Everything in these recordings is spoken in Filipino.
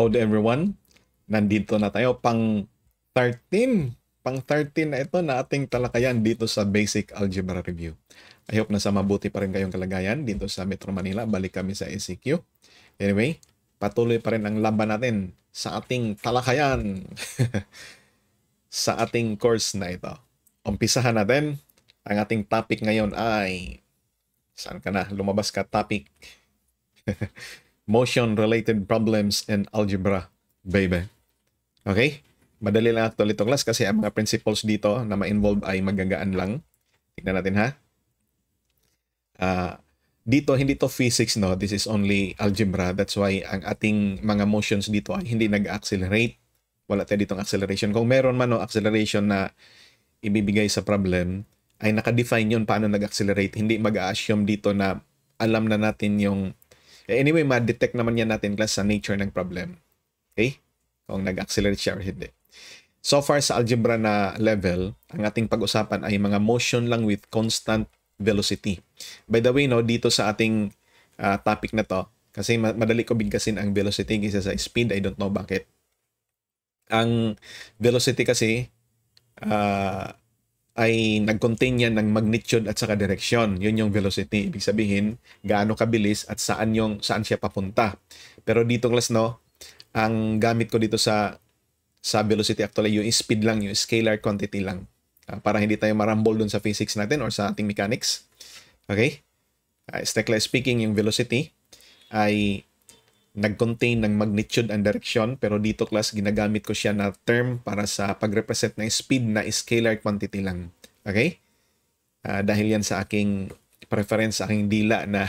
Hello everyone, nandito na tayo pang 13. Pang 13 na ito na ating talakayan dito sa Basic Algebra Review. I hope nasa mabuti pa rin kayong kalagayan dito sa Metro Manila. Balik kami sa ECQ. Anyway, patuloy pa rin ang laban natin sa ating talakayan sa ating course na ito. Umpisahan natin. Ang ating topic ngayon ay... Saan ka na? Lumabas ka topic. motion-related problems in algebra, baby. Okay? Madali lang actually itong class kasi ang mga principles dito na ma-involve ay magagaan lang. Tingnan natin ha. Uh, dito, hindi to physics, no? This is only algebra. That's why ang ating mga motions dito ay hindi nag-accelerate. Wala tayo ditong acceleration. Kung meron man no, acceleration na ibibigay sa problem, ay naka-define yun paano nag-accelerate. Hindi mag-assume dito na alam na natin yung eh, anyway, ma-detect naman yan natin class sa nature ng problem. Okay? Kung nag-accelerate siya or hindi. So far sa algebra na level, ang ating pag-usapan ay mga motion lang with constant velocity. By the way, no, dito sa ating uh, topic na to, kasi madali ko bigkasin ang velocity kaysa sa speed, I don't know bakit. Ang velocity kasi, uh, ay nag-contain yan ng magnitude at saka direction. Yun yung velocity. Ibig sabihin, gaano kabilis at saan, yung, saan siya papunta. Pero dito class no, ang gamit ko dito sa sa velocity actually yung speed lang, yung scalar quantity lang. Uh, para hindi tayo marambol dun sa physics natin or sa ating mechanics. Okay? Uh, strictly speaking, yung velocity ay nag-contain ng magnitude and direction pero dito class ginagamit ko siya na term para sa pagrepresent ng speed na scalar quantity lang. Okay? Uh, dahil yan sa aking preference, sa aking dila na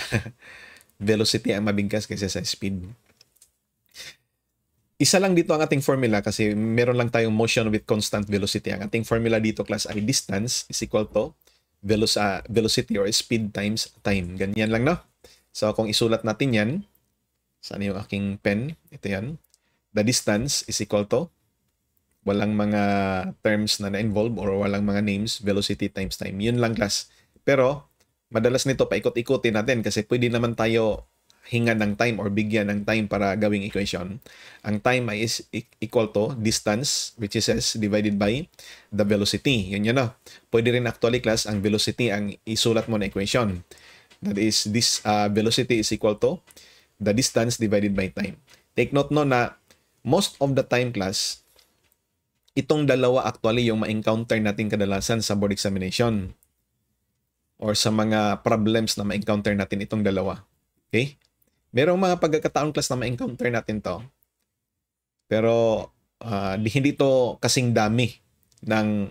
velocity ang mabigkas kaysa sa speed. Isa lang dito ang ating formula kasi meron lang tayong motion with constant velocity. Ang ating formula dito class ay distance is equal to ah, velocity or speed times time. Ganyan lang no? So kung isulat natin yan, Saan yung aking pen? Ito yan. The distance is equal to walang mga terms na na-involve or walang mga names, velocity times time. Yun lang class. Pero, madalas nito paikot-ikotin natin kasi pwede naman tayo hinga ng time or bigyan ng time para gawing equation. Ang time ay is e- equal to distance, which is S, divided by the velocity. Yun yun na. Pwede rin actually class ang velocity ang isulat mo na equation. That is, this uh, velocity is equal to the distance divided by time. Take note no na most of the time class, itong dalawa actually yung ma-encounter natin kadalasan sa board examination or sa mga problems na ma-encounter natin itong dalawa. Okay? Merong mga pagkakataon class na ma-encounter natin to. Pero uh, hindi to kasing dami ng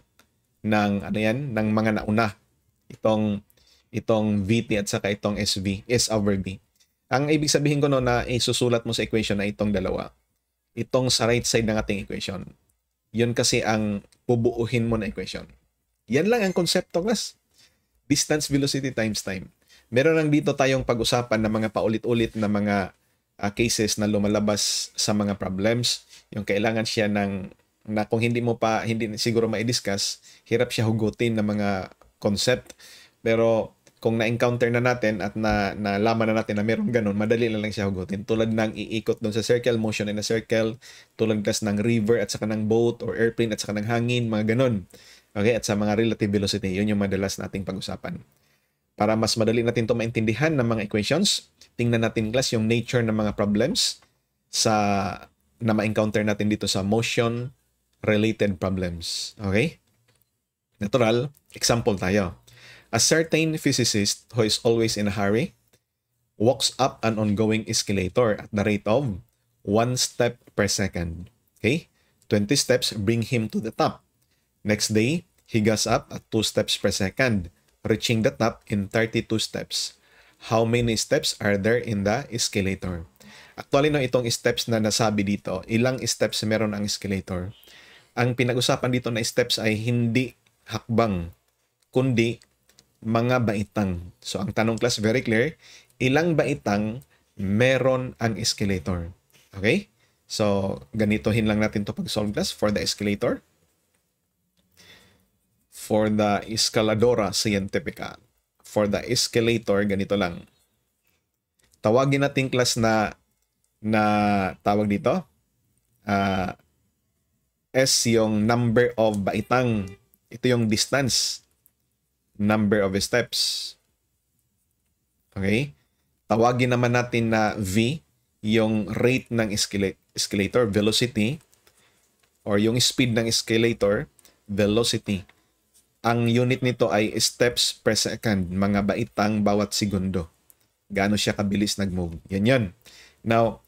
ng ano yan, ng mga nauna. Itong itong VT at saka itong SV, S over V. Ang ibig sabihin ko noon na isusulat mo sa equation na itong dalawa. Itong sa right side ng ating equation. Yun kasi ang bubuuhin mo na equation. Yan lang ang konsepto class. Distance, velocity, times time. Meron lang dito tayong pag-usapan ng mga paulit-ulit na mga uh, cases na lumalabas sa mga problems. Yung kailangan siya ng na kung hindi mo pa hindi siguro mai-discuss, hirap siya hugutin ng mga concept. Pero kung na-encounter na natin at na nalaman na natin na meron ganun, madali na lang siya hugutin. Tulad ng iikot doon sa circle, motion in a circle, tulad kas ng river at saka ng boat or airplane at saka ng hangin, mga ganun. Okay, at sa mga relative velocity, yun yung madalas nating pag-usapan. Para mas madali natin to maintindihan ng mga equations, tingnan natin class yung nature ng mga problems sa na ma-encounter natin dito sa motion related problems. Okay? Natural, example tayo. A certain physicist who is always in a hurry walks up an ongoing escalator at the rate of 1 step per second. Okay? 20 steps bring him to the top. Next day, he goes up at 2 steps per second, reaching the top in 32 steps. How many steps are there in the escalator? Actually, no, itong steps na nasabi dito, ilang steps meron ang escalator. Ang pinag-usapan dito na steps ay hindi hakbang, kundi mga baitang. So ang tanong class very clear, ilang baitang meron ang escalator? Okay? So ganitohin lang natin to pag solve class for the escalator. For the escaladora scientifica. For the escalator, ganito lang. Tawagin natin class na na tawag dito. Uh, S yung number of baitang. Ito yung distance number of steps. Okay? Tawagin naman natin na V, yung rate ng escalator, velocity, or yung speed ng escalator, velocity. Ang unit nito ay steps per second, mga baitang bawat segundo. Gaano siya kabilis nag-move. Yan yun. Now,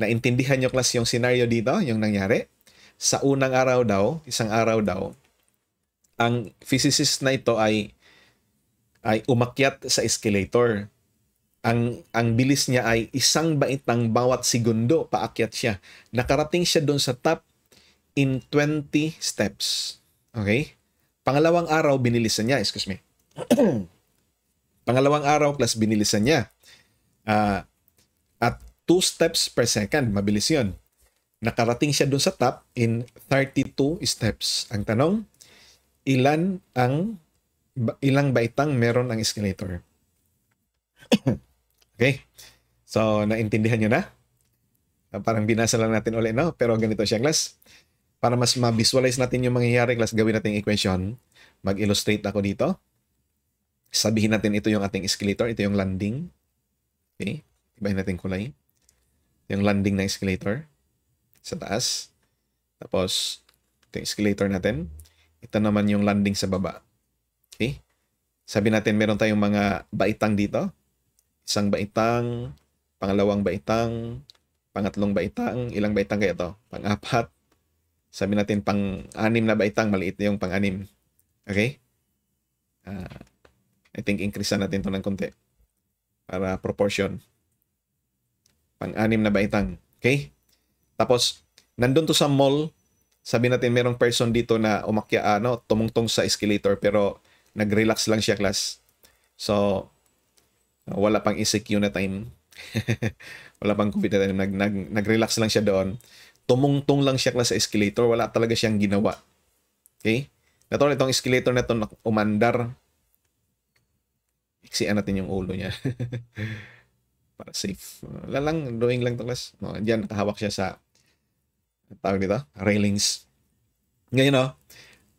naintindihan nyo class yung scenario dito, yung nangyari? Sa unang araw daw, isang araw daw, ang physicist na ito ay ay umakyat sa escalator. Ang, ang bilis niya ay isang baitang bawat segundo paakyat siya. Nakarating siya doon sa top in 20 steps. Okay? Pangalawang araw, binilisan niya. Excuse me. Pangalawang araw, plus binilisan niya. Uh, at 2 steps per second. Mabilis yun. Nakarating siya doon sa top in 32 steps. Ang tanong, ilan ang ilang baitang meron ang escalator. okay? So, naintindihan nyo na? Ah, parang binasa lang natin ulit, no? Pero ganito siya, class. Para mas ma-visualize natin yung mangyayari, class, gawin natin equation. Mag-illustrate ako dito. Sabihin natin ito yung ating escalator, ito yung landing. Okay? Ibahin natin kulay. Yung landing ng escalator sa taas. Tapos, ito yung escalator natin. Ito naman yung landing sa baba. Okay? Eh, sabi natin, meron tayong mga baitang dito. Isang baitang, pangalawang baitang, pangatlong baitang, ilang baitang kaya ito? Pang-apat. Sabi natin, pang-anim na baitang, maliit na yung pang-anim. Okay? Uh, I think increase natin to ng konti para proportion. Pang-anim na baitang. Okay? Tapos, nandun to sa mall. Sabi natin, merong person dito na umakya, ano, tumungtong sa escalator pero Nag-relax lang siya class. So, wala pang ECQ na time. wala pang COVID na time. Nag, nag, nag-relax lang siya doon. Tumungtong lang siya class sa escalator. Wala talaga siyang ginawa. Okay? Natural itong escalator na ito umandar. Iksian natin yung ulo niya. Para safe. Wala lang, doing lang ito class. No, diyan, nakahawak siya sa tawag dito, railings. Ngayon, oh,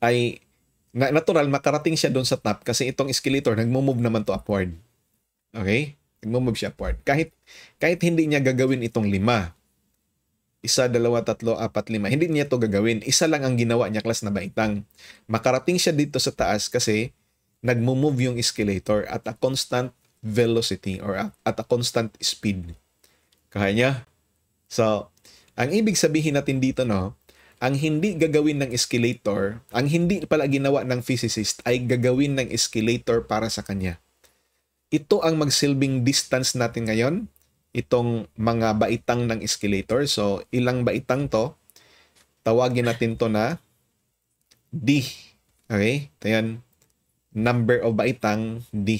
ay na natural makarating siya doon sa top kasi itong escalator nagmo-move naman to upward. Okay? Nagmo-move siya upward. Kahit kahit hindi niya gagawin itong lima. Isa, dalawa, tatlo, apat, lima. Hindi niya to gagawin. Isa lang ang ginawa niya class na baitang. Makarating siya dito sa taas kasi nagmo-move yung escalator at a constant velocity or at a constant speed. Kaya niya. So, ang ibig sabihin natin dito no, ang hindi gagawin ng escalator, ang hindi pala ginawa ng physicist ay gagawin ng escalator para sa kanya. Ito ang magsilbing distance natin ngayon, itong mga baitang ng escalator. So, ilang baitang to, tawagin natin to na D. Okay? Ito yan. Number of baitang D.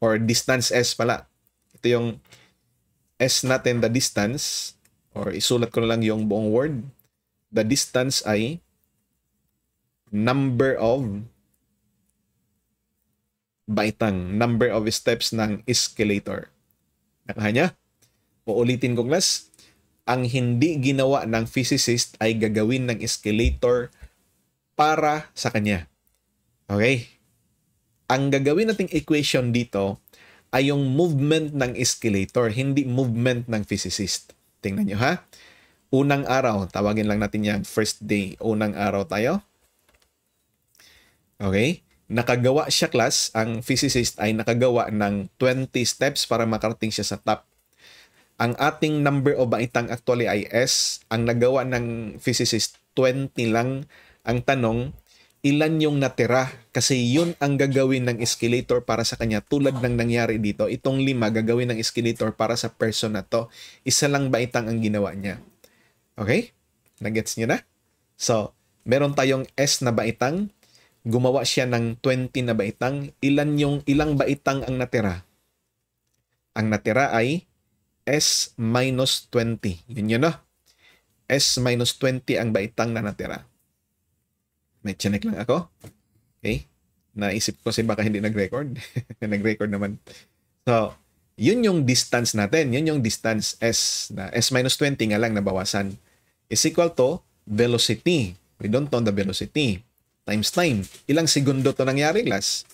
Or distance S pala. Ito yung S natin, the distance or isulat ko na lang yung buong word. The distance ay number of baitang, number of steps ng escalator. Nakuha niya? Uulitin ko class. Ang hindi ginawa ng physicist ay gagawin ng escalator para sa kanya. Okay? Ang gagawin nating equation dito ay yung movement ng escalator, hindi movement ng physicist. Tingnan nyo ha. Unang araw, tawagin lang natin yan, first day. Unang araw tayo. Okay? Nakagawa siya class, ang physicist ay nakagawa ng 20 steps para makarating siya sa top. Ang ating number o baitang actually ay S. Ang nagawa ng physicist, 20 lang. Ang tanong, ilan yung natira kasi yun ang gagawin ng escalator para sa kanya tulad ng nangyari dito itong lima gagawin ng escalator para sa person na to isa lang baitang ang ginawa niya okay nagets niyo na so meron tayong S na baitang gumawa siya ng 20 na baitang ilan yung ilang baitang ang natira ang natira ay S minus 20 yun yun no S minus 20 ang baitang na natira may chinek lang ako. Okay? Naisip ko kasi baka hindi nag-record. nag-record naman. So, yun yung distance natin. Yun yung distance S. Na S minus 20 nga lang nabawasan. Is equal to velocity. We don't know the velocity. Times time. Ilang segundo to nangyari, class?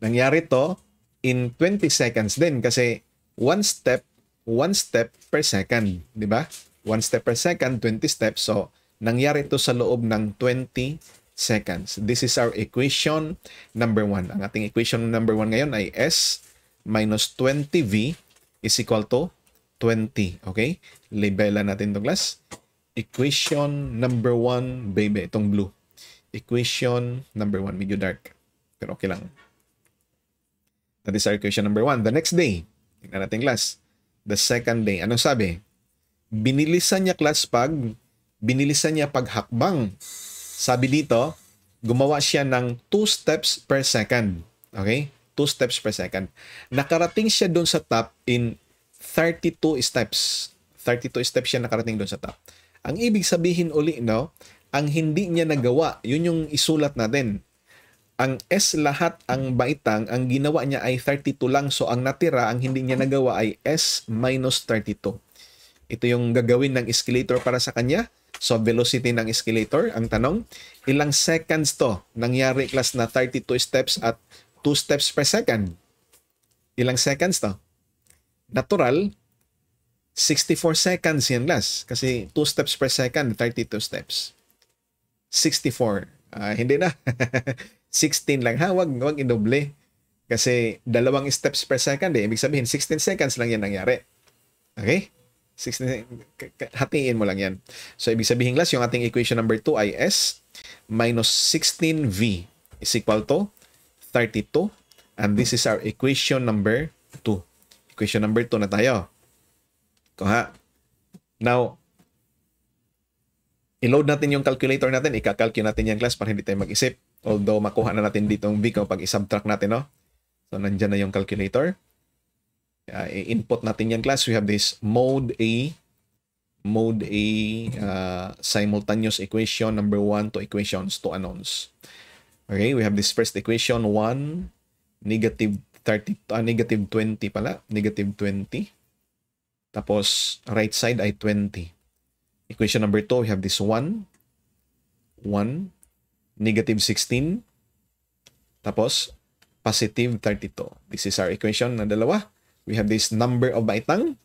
Nangyari to in 20 seconds din kasi one step, one step per second. Di ba? One step per second, 20 steps. So, Nangyari ito sa loob ng 20 seconds. This is our equation number 1. Ang ating equation number 1 ngayon ay S minus 20V is equal to 20. Okay? Labelan natin itong class. Equation number 1, baby. Itong blue. Equation number 1. Medyo dark. Pero okay lang. That is our equation number 1. The next day, tingnan natin class. The second day. Anong sabi? Binilisan niya class pag binilisan niya paghakbang. Sabi dito, gumawa siya ng 2 steps per second. Okay? 2 steps per second. Nakarating siya doon sa top in 32 steps. 32 steps siya nakarating doon sa top. Ang ibig sabihin uli, no? Ang hindi niya nagawa, yun yung isulat natin. Ang S lahat ang baitang, ang ginawa niya ay 32 lang. So, ang natira, ang hindi niya nagawa ay S minus 32. Ito yung gagawin ng escalator para sa kanya So velocity ng escalator, ang tanong, ilang seconds to? Nangyari class na 32 steps at 2 steps per second. Ilang seconds to? Natural, 64 seconds yan class. Kasi 2 steps per second, 32 steps. 64. Uh, ah, hindi na. 16 lang ha, wag, wag inoble. Kasi dalawang steps per second eh. Ibig sabihin, 16 seconds lang yan nangyari. Okay? 16, hatiin mo lang yan. So, ibig sabihin class, yung ating equation number 2 ay S minus 16V is equal to 32. And this is our equation number 2. Equation number 2 na tayo. Kuha. Now, i-load natin yung calculator natin. Ika-calculate natin yan class para hindi tayo mag-isip. Although, makuha na natin dito yung V kung pag i-subtract natin, no? So, nandyan na yung calculator uh, input natin yan class. We have this mode A, mode A uh, simultaneous equation number 1 to equations to unknowns. Okay, we have this first equation 1, negative 30, uh, negative 20 pala, negative 20. Tapos right side ay 20. Equation number 2, we have this 1, 1, negative 16, tapos positive 32. This is our equation na dalawa. We have this number of baitang.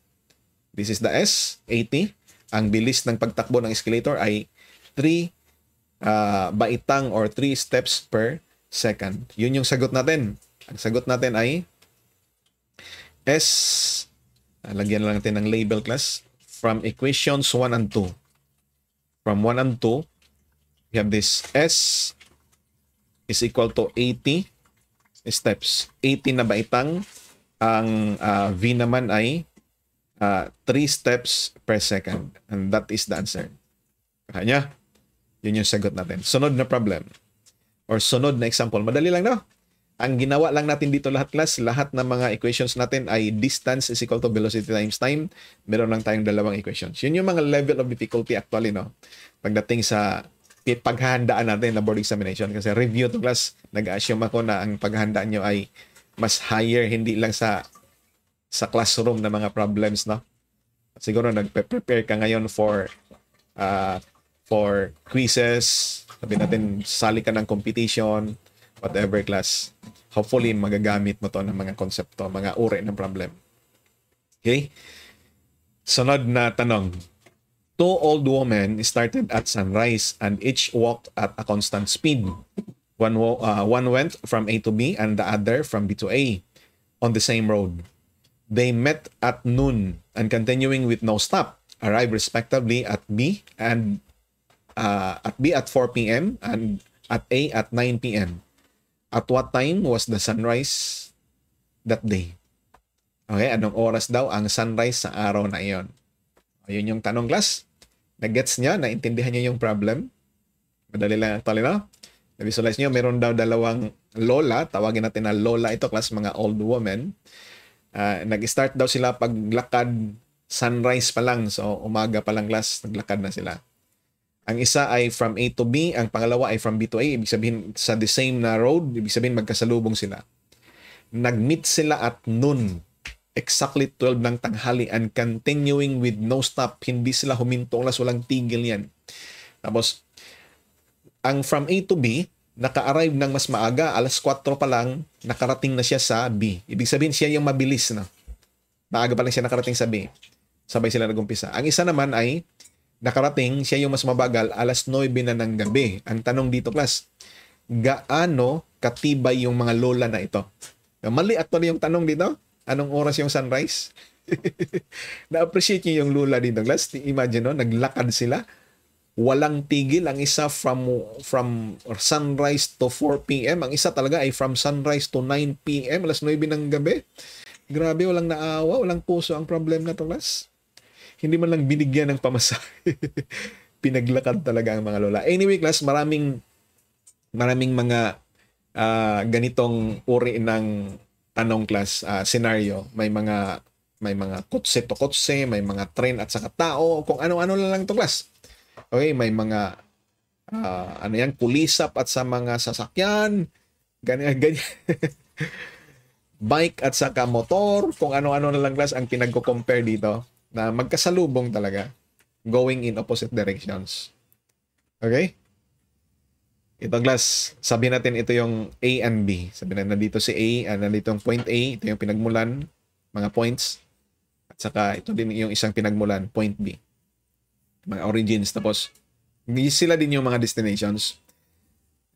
This is the S, 80. Ang bilis ng pagtakbo ng escalator ay 3 uh, baitang or 3 steps per second. Yun yung sagot natin. Ang sagot natin ay S. Ah, lagyan lang natin ng label class from equations 1 and 2. From 1 and 2, we have this S is equal to 80 steps. 80 na baitang ang uh, V naman ay uh, ah, 3 steps per second. And that is the answer. Kaya niya, yun yung sagot natin. Sunod na problem. Or sunod na example. Madali lang, no? Ang ginawa lang natin dito lahat class, lahat ng mga equations natin ay distance is equal to velocity times time. Meron lang tayong dalawang equations. Yun yung mga level of difficulty actually, no? Pagdating sa paghahandaan natin na board examination. Kasi review to class, nag-assume ako na ang paghahandaan nyo ay mas higher hindi lang sa sa classroom na mga problems no siguro nagpe-prepare ka ngayon for uh, for quizzes sabi natin sali ka ng competition whatever class hopefully magagamit mo to ng mga konsepto mga uri ng problem okay sunod na tanong two old women started at sunrise and each walked at a constant speed One, uh, one went from A to B and the other from B to A on the same road. They met at noon and continuing with no stop, arrived respectively at B and uh, at B at 4 p.m. and at A at 9 p.m. At what time was the sunrise that day? Okay, anong oras daw ang sunrise sa araw na iyon? Ayun yung tanong, class. Nag-gets niya? Naintindihan niya yung problem? Madali lang actually, no? Na-visualize nyo, meron daw dalawang lola, tawagin natin na lola ito, class mga old woman. Uh, nag-start daw sila paglakad sunrise pa lang, so umaga pa lang class, naglakad na sila. Ang isa ay from A to B, ang pangalawa ay from B to A, ibig sabihin sa the same na road, ibig sabihin magkasalubong sila. Nag-meet sila at noon, exactly 12 ng tanghali and continuing with no stop, hindi sila huminto, alas walang tigil yan. Tapos ang from A to B, naka-arrive ng mas maaga, alas 4 pa lang, nakarating na siya sa B. Ibig sabihin, siya yung mabilis na. Maaga pa lang siya nakarating sa B. Sabay sila nagumpisa. Ang isa naman ay, nakarating, siya yung mas mabagal, alas 9 na ng gabi. Ang tanong dito, class, gaano katibay yung mga lola na ito? Mali actually yung tanong dito. Anong oras yung sunrise? Na-appreciate niyo yung lola dito, class. Imagine, no? Naglakad sila walang tigil ang isa from from sunrise to 4 PM ang isa talaga ay from sunrise to 9 PM alas 9 ng gabi grabe walang naawa walang puso ang problem na to class hindi man lang binigyan ng pamasahe pinaglakad talaga ang mga lola anyway class maraming maraming mga uh, ganitong uri ng tanong class uh, scenario may mga may mga kotse to kotse may mga train at saka tao kung ano-ano lang to class Okay, may mga uh, ano yan, kulisap at sa mga sasakyan, ganyan, ganyan. Bike at saka motor, kung ano-ano na lang class ang pinagko-compare dito na magkasalubong talaga going in opposite directions. Okay? Ito glass, sabi natin ito yung A and B. Sabi natin nandito si A, and ah, nandito yung point A, ito yung pinagmulan, mga points. At saka ito din yung isang pinagmulan, point B mga origins. Tapos, sila din yung mga destinations.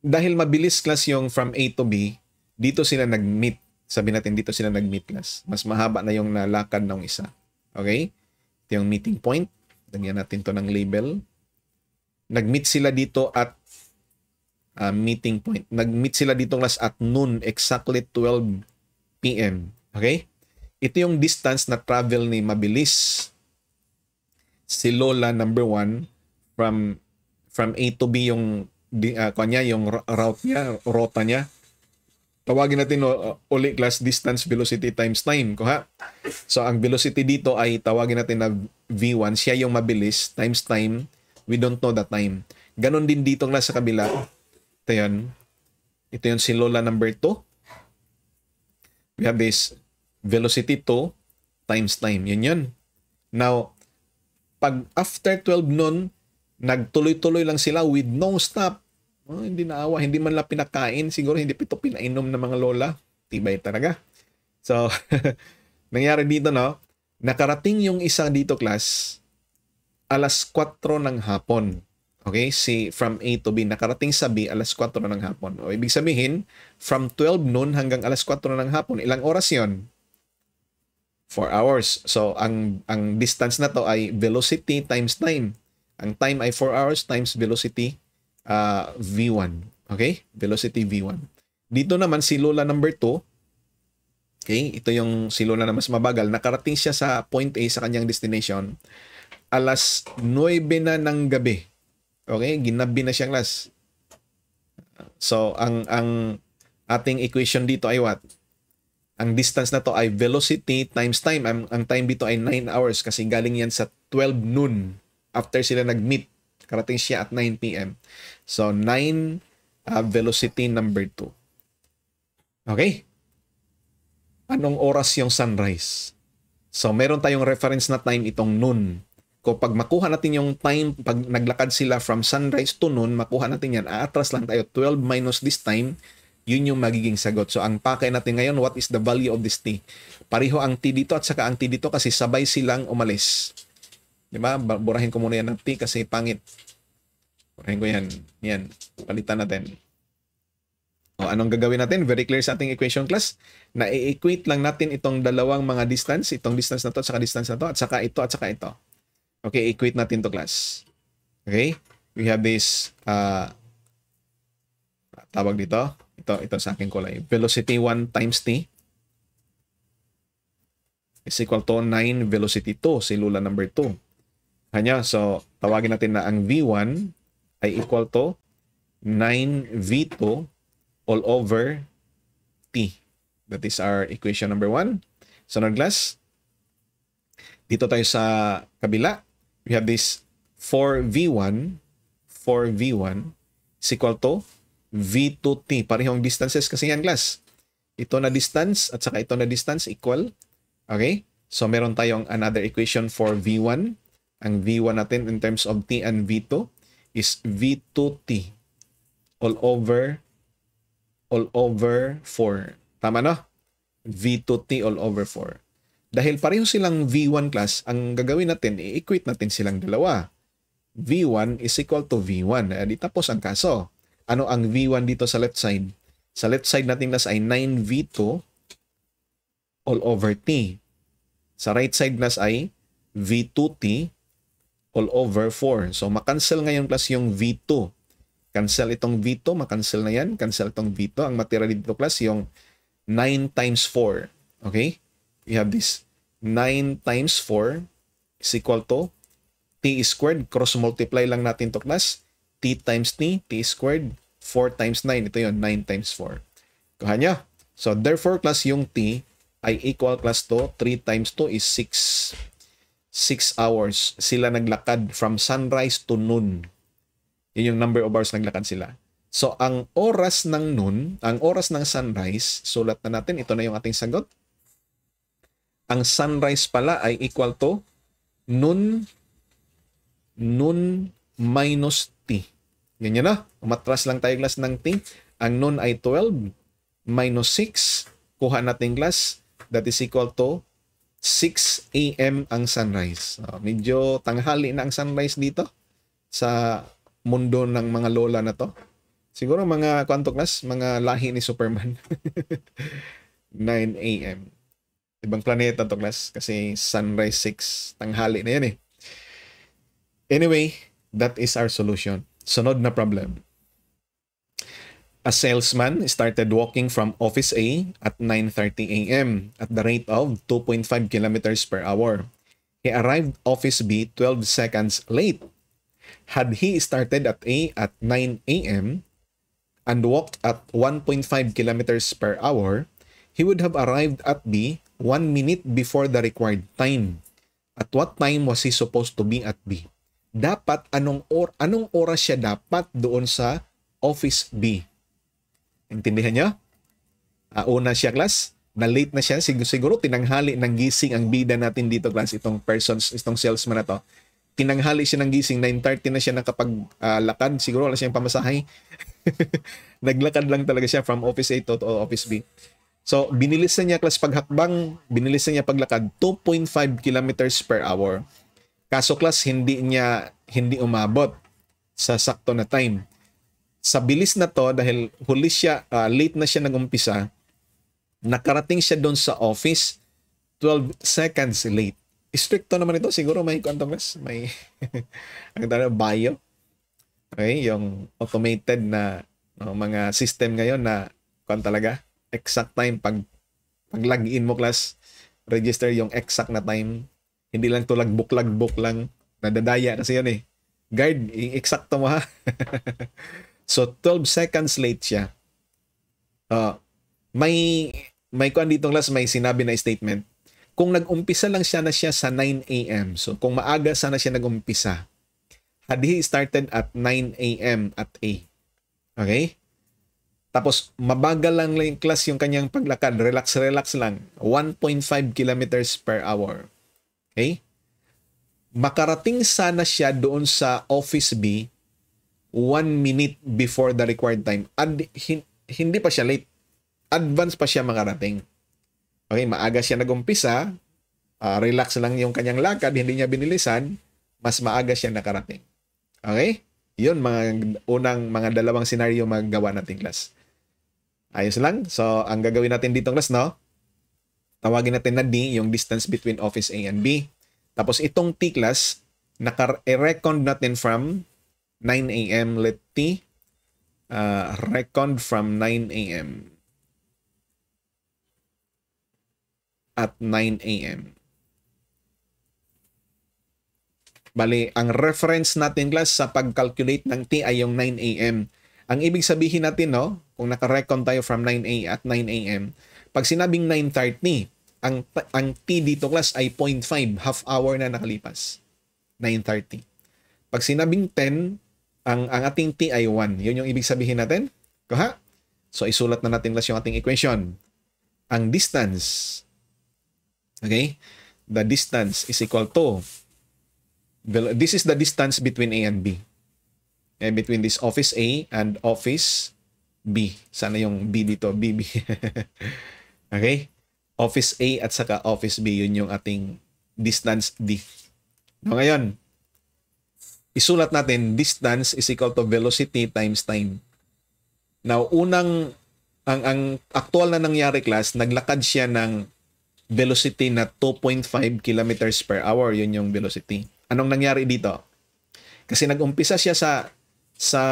Dahil mabilis class yung from A to B, dito sila nagmeet meet Sabi natin, dito sila nagmeet class. Mas mahaba na yung nalakad ng isa. Okay? Ito yung meeting point. Lagyan natin to ng label. nagmeet sila dito at uh, meeting point. nagmeet sila dito class at noon, exactly 12 p.m. Okay? Ito yung distance na travel ni mabilis si Lola number one from from A to B yung uh, ah, kanya yung route niya rota niya tawagin natin uh, uli class distance velocity times time ko ha so ang velocity dito ay tawagin natin na v1 siya yung mabilis times time we don't know the time ganun din dito na sa kabila ito yun ito yung si Lola number 2 we have this velocity 2 times time yun yun now pag after 12 noon, nagtuloy-tuloy lang sila with no stop. Oh, hindi naawa, hindi man lang pinakain, siguro hindi pito pinainom ng mga lola. Tibay talaga. So, nangyari dito no, nakarating yung isa dito class alas 4 ng hapon. Okay, si from A to B nakarating sa B alas 4 ng hapon. O ibig sabihin, from 12 noon hanggang alas 4 ng hapon, ilang oras 'yon? 4 hours. So, ang, ang distance na to ay velocity times time. Ang time ay 4 hours times velocity uh, V1. Okay? Velocity V1. Dito naman, si Lola number 2. Okay? Ito yung si Lola na mas mabagal. Nakarating siya sa point A sa kanyang destination. Alas 9 na ng gabi. Okay? Ginabi na siyang last. So, ang, ang ating equation dito ay what? Ang distance na to ay velocity times time. Ang, ang time dito ay 9 hours kasi galing yan sa 12 noon after sila nag-meet. Karating siya at 9 p.m. So, 9 uh, ah, velocity number 2. Okay? Anong oras yung sunrise? So, meron tayong reference na time itong noon. pag makuha natin yung time, pag naglakad sila from sunrise to noon, makuha natin yan. Aatras lang tayo, 12 minus this time, yun yung magiging sagot. So ang pakay natin ngayon, what is the value of this T? Pariho ang T dito at saka ang T dito kasi sabay silang umalis. Di ba? Burahin ko muna yan ng T kasi pangit. Burahin ko yan. Yan. Palitan natin. O anong gagawin natin? Very clear sa ating equation class. Na equate lang natin itong dalawang mga distance. Itong distance na to at saka distance na to at saka ito at saka ito. Okay, equate natin to class. Okay? We have this uh, tawag dito ito, ito sa aking kulay. Velocity 1 times t is equal to 9 velocity 2, silula number 2. Kanya, so tawagin natin na ang v1 ay equal to 9v2 all over t. That is our equation number 1. so, class, dito tayo sa kabila. We have this 4v1, 4v1 is equal to V2T. Parehong distances kasi yan, class. Ito na distance at saka ito na distance equal. Okay? So, meron tayong another equation for V1. Ang V1 natin in terms of T and V2 is V2T all over all over 4. Tama no? V2T all over 4. Dahil pareho silang V1 class, ang gagawin natin, i-equate natin silang dalawa. V1 is equal to V1. Adi eh, tapos ang kaso ano ang V1 dito sa left side. Sa left side natin nas ay 9V2 all over T. Sa right side nas ay V2T all over 4. So makancel ngayon class yung V2. Cancel itong V2, makancel na yan. Cancel itong V2. Ang matira dito class yung 9 times 4. Okay? We have this. 9 times 4 is equal to T squared. Cross multiply lang natin to class t times ni, t squared, 4 times 9. Ito yon 9 times 4. Kuha nyo. So, therefore, class yung t ay equal class to 3 times 2 is 6. 6 hours sila naglakad from sunrise to noon. Yun yung number of hours naglakad sila. So, ang oras ng noon, ang oras ng sunrise, sulat na natin. Ito na yung ating sagot. Ang sunrise pala ay equal to noon noon minus Ganyan na. Umatras lang tayo class ng ting. Ang noon ay 12 minus 6. Kuha natin class. That is equal to 6 a.m. ang sunrise. Uh, medyo tanghali na ang sunrise dito sa mundo ng mga lola na to. Siguro mga kwanto class, mga lahi ni Superman. 9 a.m. Ibang planeta to class kasi sunrise 6 tanghali na yan eh. Anyway, that is our solution. Sunod na problem. A salesman started walking from Office A at 9.30 a.m. at the rate of 2.5 kilometers per hour. He arrived Office B 12 seconds late. Had he started at A at 9 a.m. and walked at 1.5 kilometers per hour, he would have arrived at B 1 minute before the required time. At what time was he supposed to be at B? dapat anong or anong oras siya dapat doon sa office B. Intindihan niyo? Uh, una siya class, na late na siya, siguro, siguro tinanghali ng gising ang bida natin dito class itong persons itong salesman na to. Tinanghali siya ng gising, 9:30 na siya nakapaglakad, ah, uh, siguro wala siyang pamasahay. Naglakad lang talaga siya from office A to, to office B. So, binilis na niya class paghakbang, binilis na niya paglakad 2.5 kilometers per hour. Kaso class, hindi niya hindi umabot sa sakto na time. Sa bilis na to, dahil huli siya, uh, late na siya nag-umpisa, nakarating siya doon sa office 12 seconds late. Stricto naman ito. Siguro may contactless. May ang tawag bio. Okay, yung automated na no, mga system ngayon na kung talaga exact time pag pag login mo class register yung exact na time hindi lang to lagbok lang. Nadadaya kasi yun eh. Guide, Guard, eksakto mo ha. so, 12 seconds late siya. Uh, may, may kuan dito last, may sinabi na statement. Kung nag-umpisa lang siya na siya sa 9 a.m. So, kung maaga sana siya nag-umpisa, had he started at 9 a.m. at A. Okay? Tapos, mabagal lang lang yung class yung kanyang paglakad. Relax, relax lang. 1.5 kilometers per hour. Okay? Makarating sana siya doon sa office B one minute before the required time. Ad, hin, hindi pa siya late. Advance pa siya makarating. Okay, maaga siya nagumpisa. Uh, relax lang yung kanyang lakad, hindi niya binilisan. Mas maaga siya nakarating. Okay? Yun, mga unang, mga dalawang senaryo magagawa natin class. Ayos lang. So, ang gagawin natin dito class, no? tawagin natin na D, yung distance between office A and B. Tapos itong T class, naka-recon natin from 9 a.m. Let T uh, recon from 9 a.m. At 9 a.m. Bali, ang reference natin class sa pag-calculate ng T ay yung 9 a.m. Ang ibig sabihin natin, no, kung naka-recon tayo from 9 a.m. at 9 a.m., pag sinabing 9.30, ang, ang T dito class ay 0.5, half hour na nakalipas. 9.30. Pag sinabing 10, ang, ang ating T ay 1. Yun yung ibig sabihin natin. Kuha? So, isulat na natin class yung ating equation. Ang distance, okay? The distance is equal to, this is the distance between A and B. Eh, between this office A and office B. Sana yung B dito, BB. Okay? Office A at saka Office B, yun yung ating distance D. No, ngayon, isulat natin, distance is equal to velocity times time. Now, unang, ang, ang actual na nangyari class, naglakad siya ng velocity na 2.5 kilometers per hour. Yun yung velocity. Anong nangyari dito? Kasi nag-umpisa siya sa sa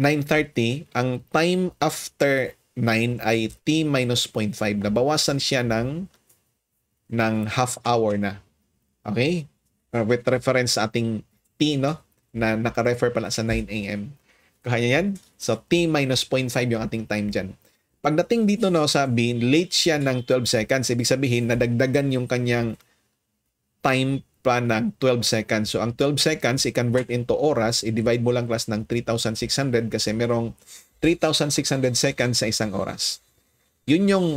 9.30, ang time after 9 ay t minus 0.5. Nabawasan siya ng, ng half hour na. Okay? Uh, with reference sa ating t, no? Na naka-refer pala sa 9 a.m. Kaya yan? So, t minus 0.5 yung ating time dyan. Pagdating dito, no, sa bin, late siya ng 12 seconds. Ibig sabihin, nadagdagan yung kanyang time pa ng 12 seconds. So, ang 12 seconds, i-convert into oras, i-divide mo lang class ng 3,600 kasi merong 3,600 seconds sa isang oras. Yun yung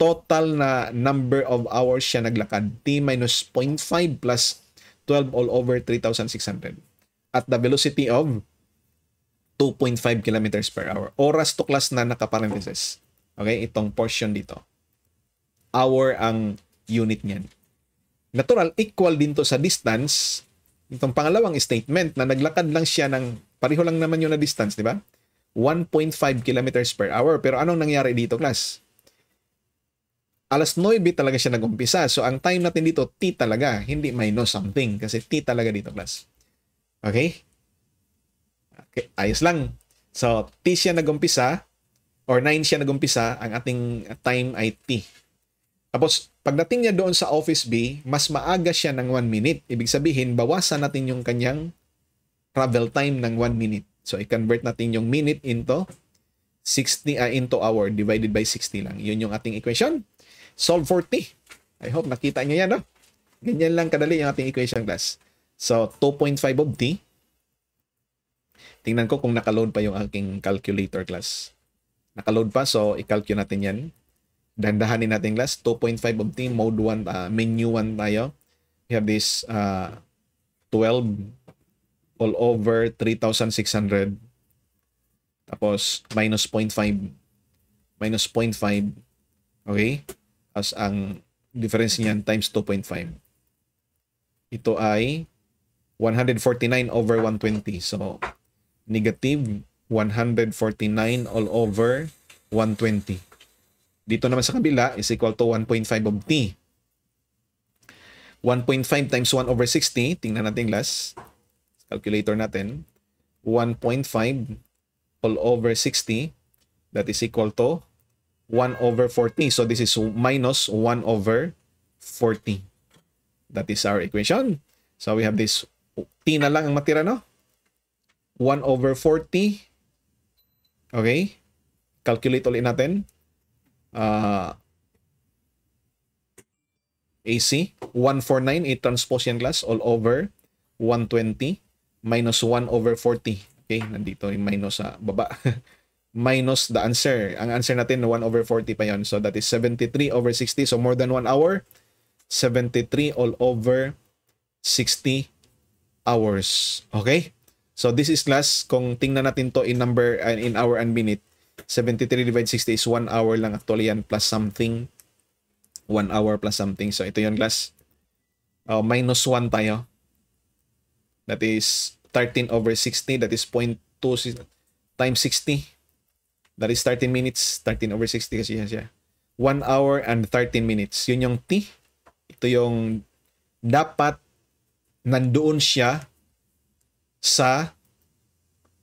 total na number of hours siya naglakad. T minus 0.5 plus 12 all over 3,600. At the velocity of 2.5 kilometers per hour. Oras to class na nakaparenthesis. Okay, itong portion dito. Hour ang unit niyan. Natural, equal din to sa distance. Itong pangalawang statement na naglakad lang siya ng, pareho lang naman yun na distance, di ba? 1.5 kilometers per hour. Pero anong nangyari dito, class? Alas 9 talaga siya nagumpisa. So, ang time natin dito, T talaga. Hindi minus something. Kasi T talaga dito, class. Okay? okay ayos lang. So, T siya nagumpisa or 9 siya nagumpisa. Ang ating time ay T. Tapos, pagdating niya doon sa office B, mas maaga siya ng 1 minute. Ibig sabihin, bawasan natin yung kanyang travel time ng 1 minute. So, i-convert natin yung minute into 60 uh, ah, into hour divided by 60 lang. Yun yung ating equation. Solve for t. I hope nakita niyo yan, no? Ganyan lang kadali yung ating equation class. So, 2.5 of t. Tingnan ko kung nakaload pa yung aking calculator class. Nakaload pa, so i-calculate natin yan. Dandahanin natin class. 2.5 of t, mode 1, uh, ah, menu 1 tayo. We have this uh, ah, 12 all over 3,600. Tapos, minus 0.5. Minus 0.5. Okay? As ang difference niyan times 2.5. Ito ay 149 over 120. So, negative 149 all over 120. Dito naman sa kabila is equal to 1.5 of t. 1.5 times 1 over 60. Tingnan natin last. Calculator natin. 1.5 all over 60. That is equal to 1 over 40. So this is minus 1 over 40. That is our equation. So we have this T na lang ang matira, no? 1 over 40. Okay? Calculate ulit natin. Uh, AC, 149, A transpose yan class, all over 120 minus 1 over 40. Okay, nandito yung minus sa baba. minus the answer. Ang answer natin, 1 over 40 pa yon So that is 73 over 60. So more than 1 hour, 73 all over 60 hours. Okay? So this is class, kung tingnan natin to in number, uh, in hour and minute, 73 divided 60 is 1 hour lang actually yan plus something. 1 hour plus something. So ito yon class. Uh, minus 1 tayo. That is 13 over 60. That is 0.2 times 60. That is 13 minutes. 13 over 60 kasi yan siya. 1 hour and 13 minutes. Yun yung T. Ito yung dapat nandoon siya sa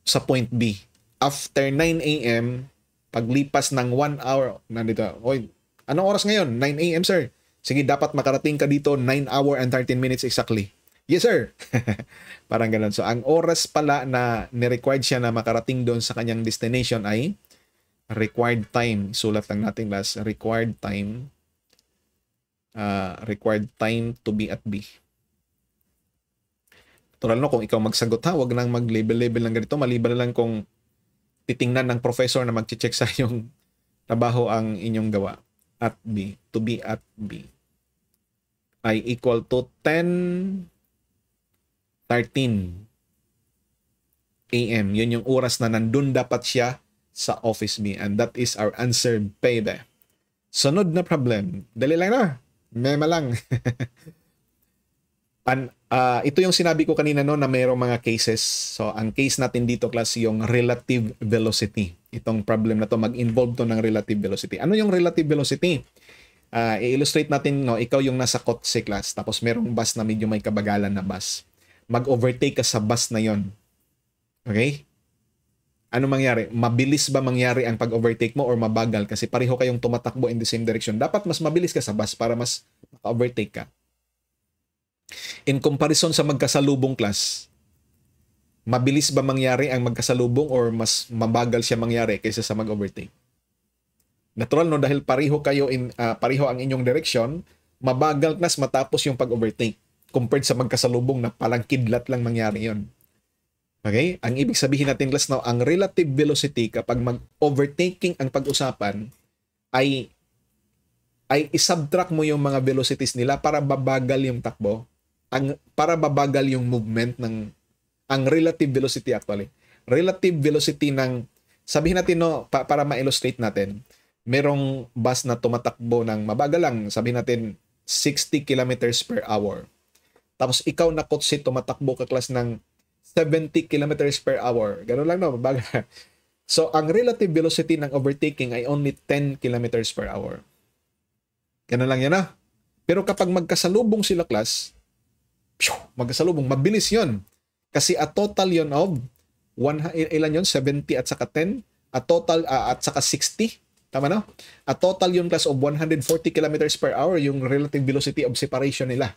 sa point B. After 9 a.m., paglipas ng 1 hour, nandito, oy, anong oras ngayon? 9 a.m., sir. Sige, dapat makarating ka dito 9 hour and 13 minutes exactly yes sir. Parang ganun. So, ang oras pala na ni-required siya na makarating doon sa kanyang destination ay required time. Sulat lang natin last. Required time. Uh, required time to be at B. Tulad no, kung ikaw magsagot ha, wag nang mag-label-label ng ganito. Maliban na lang kung titingnan ng professor na mag-check sa yung trabaho ang inyong gawa. At B. To be at B. I equal to 10 13 a.m. Yun yung oras na nandun dapat siya sa office me. And that is our answer, baby. Sunod na problem. Dali lang na. Mema lang. An, uh, ah, ito yung sinabi ko kanina no, na mayroong mga cases. So, ang case natin dito, class, yung relative velocity. Itong problem na to mag-involve to ng relative velocity. Ano yung relative velocity? Uh, i-illustrate natin, no, ikaw yung nasa kotse, class, tapos merong bus na medyo may kabagalan na bus mag-overtake ka sa bus na yon. Okay? Ano mangyari? Mabilis ba mangyari ang pag-overtake mo or mabagal? Kasi pareho kayong tumatakbo in the same direction. Dapat mas mabilis ka sa bus para mas maka-overtake ka. In comparison sa magkasalubong class, mabilis ba mangyari ang magkasalubong or mas mabagal siya mangyari kaysa sa mag-overtake? Natural no dahil pareho kayo in uh, pareho ang inyong direction, mabagal mas matapos yung pag-overtake compared sa magkasalubong na palang kidlat lang mangyari yon. Okay? Ang ibig sabihin natin class now, ang relative velocity kapag mag-overtaking ang pag-usapan ay ay isubtract mo yung mga velocities nila para babagal yung takbo, ang para babagal yung movement ng ang relative velocity actually. Relative velocity ng sabihin natin no pa, para ma-illustrate natin, merong bus na tumatakbo ng mabagal lang, sabihin natin 60 kilometers per hour. Tapos ikaw na kotse, tumatakbo ka class ng 70 kilometers per hour. Ganun lang no, baga. So, ang relative velocity ng overtaking ay only 10 kilometers per hour. Ganun lang yan ah. Pero kapag magkasalubong sila class, phew, magkasalubong, mabilis yon Kasi a total yon of, one, ilan yon 70 at saka 10? A total, uh, at saka 60? Tama no? A total yon class of 140 kilometers per hour yung relative velocity of separation nila.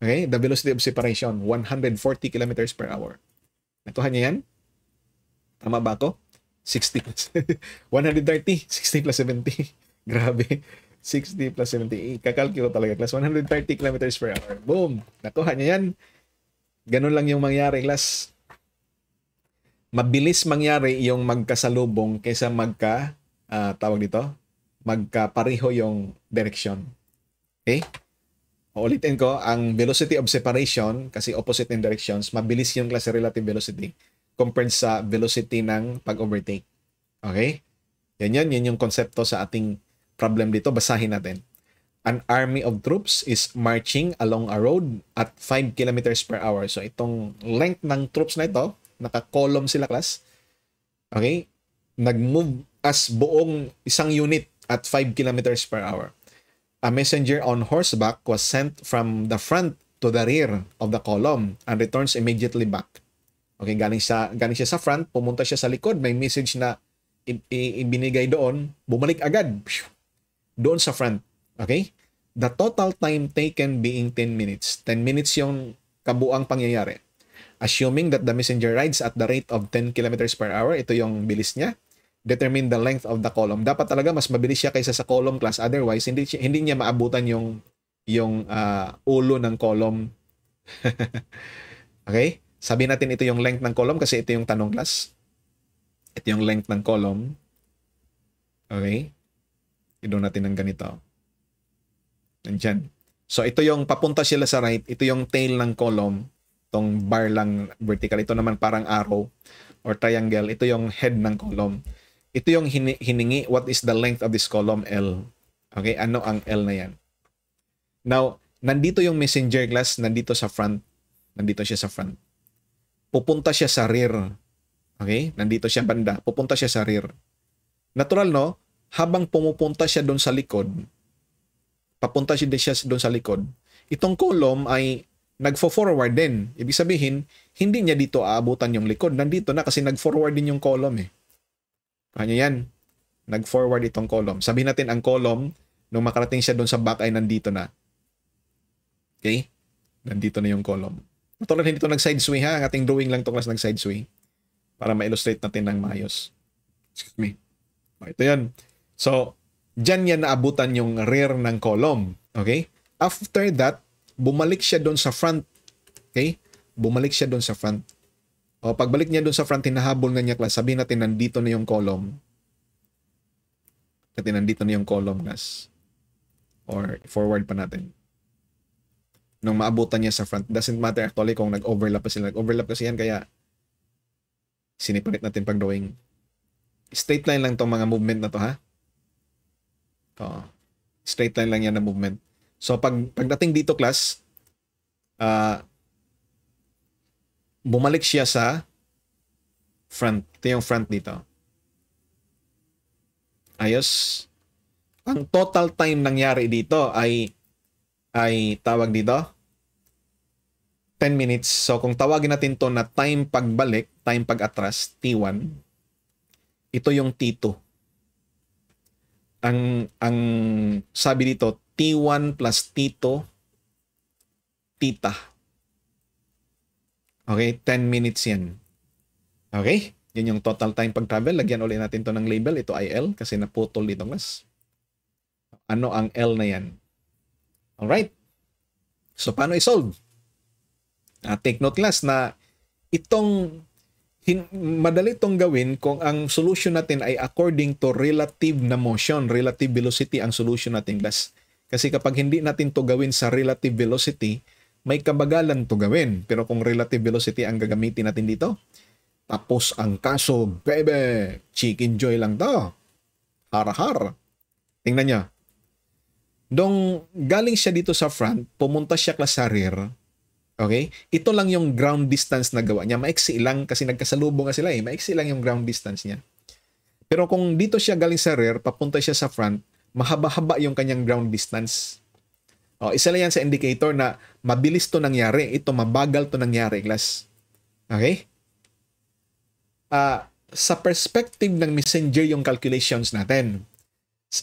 Okay? The velocity of separation, 140 kilometers per hour. Natuhan niya yan? Tama ba ako? 60 plus 130, 60 plus 70. Grabe. 60 plus 70. Eh, Kakalki ko talaga. Class 130 kilometers per hour. Boom! Nakuha niya yan. Ganun lang yung mangyari, class. Mabilis mangyari yung magkasalubong kaysa magka, uh, tawag dito, magkapareho yung direction. Okay? ulitin ko, ang velocity of separation, kasi opposite in directions, mabilis yung klase relative velocity compared sa velocity ng pag-overtake. Okay? Yan yan, yan yung konsepto sa ating problem dito. Basahin natin. An army of troops is marching along a road at 5 kilometers per hour. So itong length ng troops na ito, naka-column sila class. Okay? Nag-move as buong isang unit at 5 kilometers per hour. A messenger on horseback was sent from the front to the rear of the column and returns immediately back. Okay, galing sa galing siya sa front, pumunta siya sa likod, may message na ibinigay doon, bumalik agad doon sa front. Okay? The total time taken being 10 minutes. 10 minutes yung kabuang pangyayari. Assuming that the messenger rides at the rate of 10 kilometers per hour, ito yung bilis niya determine the length of the column. Dapat talaga mas mabilis siya kaysa sa column class. Otherwise, hindi, hindi niya maabutan yung, yung uh, ulo ng column. okay? Sabi natin ito yung length ng column kasi ito yung tanong class. Ito yung length ng column. Okay? Ito natin ng ganito. Nandyan. So ito yung papunta sila sa right. Ito yung tail ng column. Itong bar lang vertical. Ito naman parang arrow or triangle. Ito yung head ng column. Ito yung hiningi, what is the length of this column L? Okay, ano ang L na yan? Now, nandito yung messenger glass nandito sa front. Nandito siya sa front. Pupunta siya sa rear. Okay, nandito siya banda. Pupunta siya sa rear. Natural, no? Habang pumupunta siya doon sa likod, papunta siya doon sa likod, itong column ay nagfo-forward din. Ibig sabihin, hindi niya dito aabutan yung likod. Nandito na kasi nag-forward din yung column eh. Ano yan? Nag-forward itong column. Sabihin natin ang column, nung makarating siya doon sa back ay nandito na. Okay? Nandito na yung column. lang hindi ito nag-side sway ha. Ang ating drawing lang ito class nag-side sway. Para ma-illustrate natin ng maayos. Excuse me. Oh, ito yan. So, dyan yan naabutan yung rear ng column. Okay? After that, bumalik siya doon sa front. Okay? Bumalik siya doon sa front. O, pagbalik niya doon sa front, hinahabol na niya class. Sabihin natin, nandito na yung column. Natin, nandito na yung column class. Or forward pa natin. Nung maabutan niya sa front. Doesn't matter actually kung nag-overlap pa sila. Nag-overlap kasi yan, kaya sinipalit natin pag drawing. Straight line lang tong mga movement na to, ha? Oo. Straight line lang yan na movement. So, pag, pagdating dito, class, uh, bumalik siya sa front. Ito yung front dito. Ayos. Ang total time nangyari dito ay ay tawag dito 10 minutes. So kung tawagin natin to na time pagbalik, time pag-atras, T1, ito yung T2. Ang ang sabi dito T1 plus T2 tita Okay, 10 minutes yan. Okay, yan yung total time pag-travel. Lagyan ulit natin to ng label. Ito ay L kasi naputol dito mas. Ano ang L na yan? Alright. So, paano isolve? Uh, take note class na itong hin, madali itong gawin kung ang solution natin ay according to relative na motion, relative velocity ang solution natin class. Kasi kapag hindi natin to gawin sa relative velocity, may kabagalan to gawin. Pero kung relative velocity ang gagamitin natin dito, tapos ang kaso, bebe, chicken joy lang to. Harahar. -har. Tingnan niya. Dong galing siya dito sa front, pumunta siya klas sa rear. Okay? Ito lang yung ground distance na gawa niya. Maiksi lang kasi nagkasalubong nga sila eh. Maiksi lang yung ground distance niya. Pero kung dito siya galing sa rear, papunta siya sa front, mahaba-haba yung kanyang ground distance. O, oh, isa lang yan sa indicator na mabilis to nangyari. Ito, mabagal to nangyari, class. Okay? Uh, sa perspective ng messenger yung calculations natin.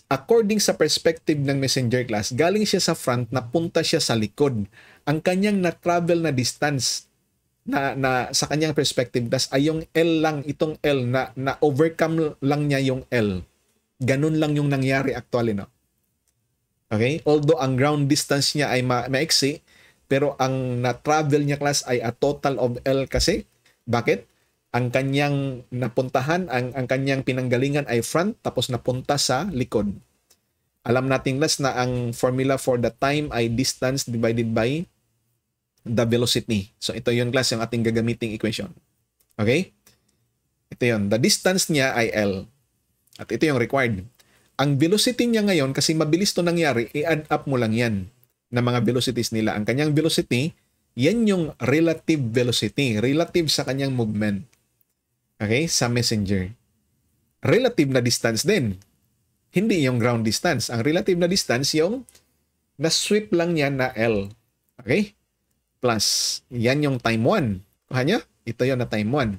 According sa perspective ng messenger class, galing siya sa front, napunta siya sa likod. Ang kanyang na-travel na distance na, na sa kanyang perspective das ay yung L lang, itong L na na overcome lang niya yung L. Ganun lang yung nangyari actually no. Okay? Although ang ground distance niya ay ma- maiksi, pero ang na-travel niya class ay a total of L kasi. Bakit? Ang kanyang napuntahan, ang, ang kanyang pinanggalingan ay front tapos napunta sa likod. Alam natin less na ang formula for the time ay distance divided by the velocity. So ito yung class yung ating gagamiting equation. Okay? Ito yun. The distance niya ay L. At ito yung required. Ang velocity niya ngayon, kasi mabilis to nangyari, i-add up mo lang yan na mga velocities nila. Ang kanyang velocity, yan yung relative velocity, relative sa kanyang movement. Okay? Sa messenger. Relative na distance din. Hindi yung ground distance. Ang relative na distance, yung na-sweep lang niya na L. Okay? Plus, yan yung time 1. Kuha nyo? Ito yon na time 1.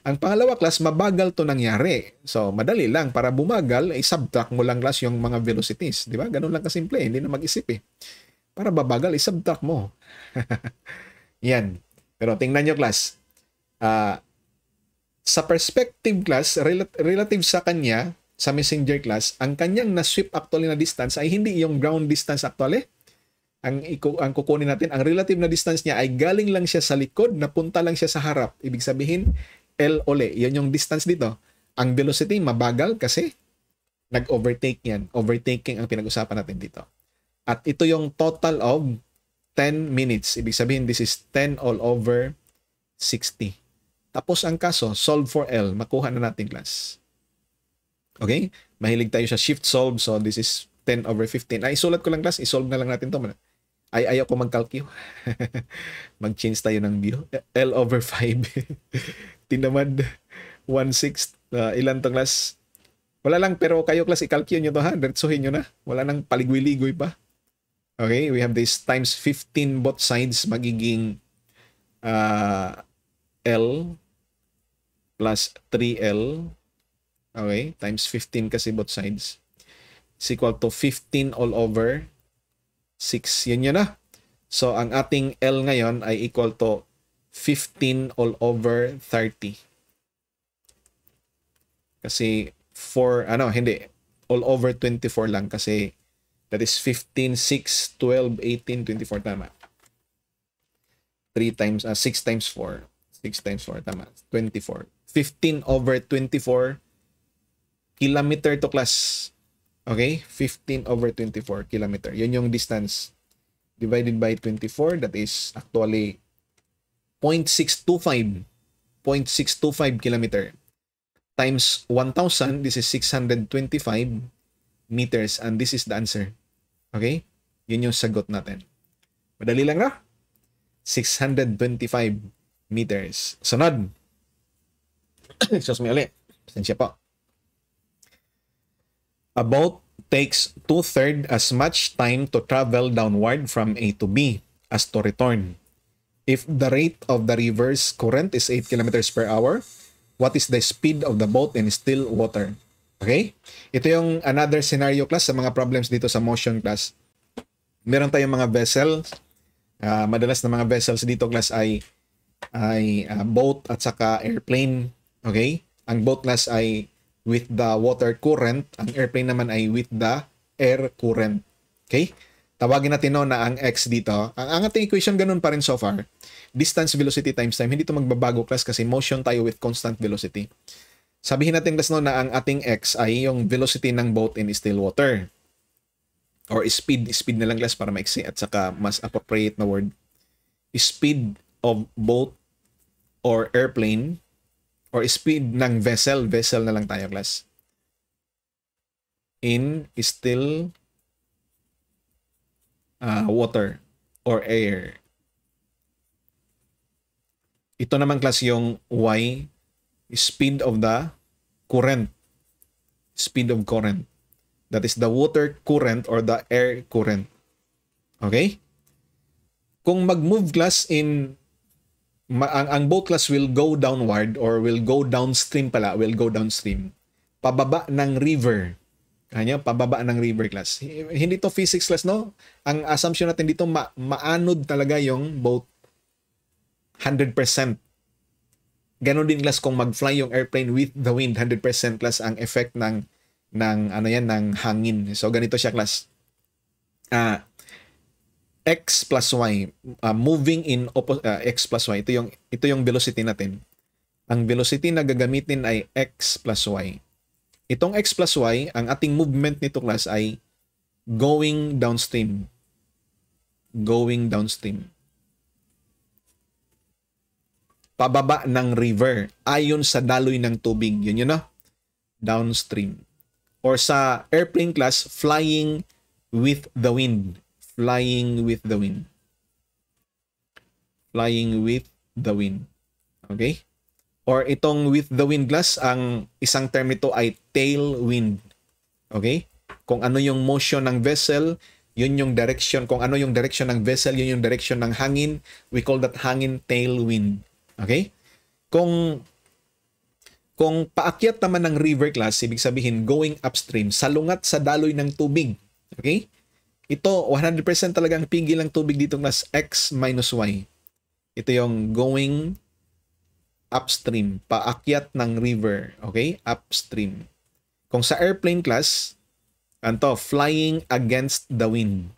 Ang pangalawa class, mabagal to nangyari. So, madali lang. Para bumagal, eh, i-subtract mo lang class yung mga velocities. Di ba? Ganun lang kasimple. Hindi na mag-isip eh. Para babagal, i-subtract mo. Yan. Pero tingnan nyo class. Uh, sa perspective class, rel- relative sa kanya, sa messenger class, ang kanyang na-sweep actually na distance ay hindi yung ground distance actually. Ang, ang kukunin natin, ang relative na distance niya ay galing lang siya sa likod, napunta lang siya sa harap. Ibig sabihin, L uli. Yun yung distance dito. Ang velocity, mabagal kasi nag-overtake yan. Overtaking ang pinag-usapan natin dito. At ito yung total of 10 minutes. Ibig sabihin, this is 10 all over 60. Tapos ang kaso, solve for L. Makuha na natin class. Okay? Mahilig tayo sa shift solve. So this is 10 over 15. Ay, isulat ko lang class. I-solve na lang natin to. Ay, ayaw ko mag-calcu. Mag-change tayo ng view. L over 5. tinamad, one-sixth, uh, ilan tong class. Wala lang, pero kayo class, i-calculate niyo to ha, diretsuhin niyo na. Wala nang paligwi-ligoy pa. Okay, we have this times 15 both sides, magiging uh, L plus 3L. Okay, times 15 kasi both sides. Is equal to 15 all over 6. Yan yun na. So, ang ating L ngayon ay equal to 15 all over 30. Kasi 4, ano, hindi. All over 24 lang kasi that is 15, 6, 12, 18, 24. Tama. 3 times, uh, ah, 6 times 4. 6 times 4, tama. 24. 15 over 24 kilometer to class. Okay? 15 over 24 kilometer. Yun yung distance. Divided by 24, that is actually 0.625 0.625 kilometer times 1,000 this is 625 meters and this is the answer okay yun yung sagot natin madali lang na 625 meters sunod excuse me ulit pasensya po a boat takes two-third as much time to travel downward from A to B as to return If the rate of the river's current is 8 kilometers per hour, what is the speed of the boat in still water? Okay? Ito yung another scenario class sa mga problems dito sa motion class. Meron tayong mga vessel. Uh, madalas na mga vessels dito class ay ay uh, boat at saka airplane. Okay? Ang boat class ay with the water current. Ang airplane naman ay with the air current. Okay? tawagin natin no na ang x dito, ang, ang ating equation ganun pa rin so far, distance velocity times time, hindi ito magbabago class kasi motion tayo with constant velocity. Sabihin natin class no na ang ating x ay yung velocity ng boat in still water. Or speed, speed na lang class para maiksi at saka mas appropriate na word. Speed of boat or airplane or speed ng vessel, vessel na lang tayo class. In still uh, water or air. Ito naman class yung y, speed of the current. Speed of current. That is the water current or the air current. Okay? Kung mag-move class in ang, ang boat class will go downward or will go downstream pala, will go downstream. Pababa ng river. Kanya, pababa ng river class. Hindi to physics class, no? Ang assumption natin dito, ma maanod talaga yung boat 100%. Ganon din class kung mag-fly yung airplane with the wind, 100% class ang effect ng ng ano yan ng hangin. So ganito siya class. Ah, uh, x plus y uh, moving in opposite uh, ah, x plus y ito yung ito yung velocity natin ang velocity na gagamitin ay x plus y Itong x plus y, ang ating movement nito class ay going downstream. Going downstream. Pababa ng river ayon sa daloy ng tubig. Yun yun, no? Downstream. Or sa airplane class, flying with the wind. Flying with the wind. Flying with the wind. Okay? or itong with the wind glass, ang isang term ito ay tail wind. Okay? Kung ano yung motion ng vessel, yun yung direction. Kung ano yung direction ng vessel, yun yung direction ng hangin. We call that hangin tail wind. Okay? Kung kung paakyat naman ng river class, ibig sabihin going upstream, salungat sa daloy ng tubig. Okay? Ito, 100% talagang pigil ng tubig dito class X minus Y. Ito yung going upstream, paakyat ng river. Okay? Upstream. Kung sa airplane class, anto, flying against the wind.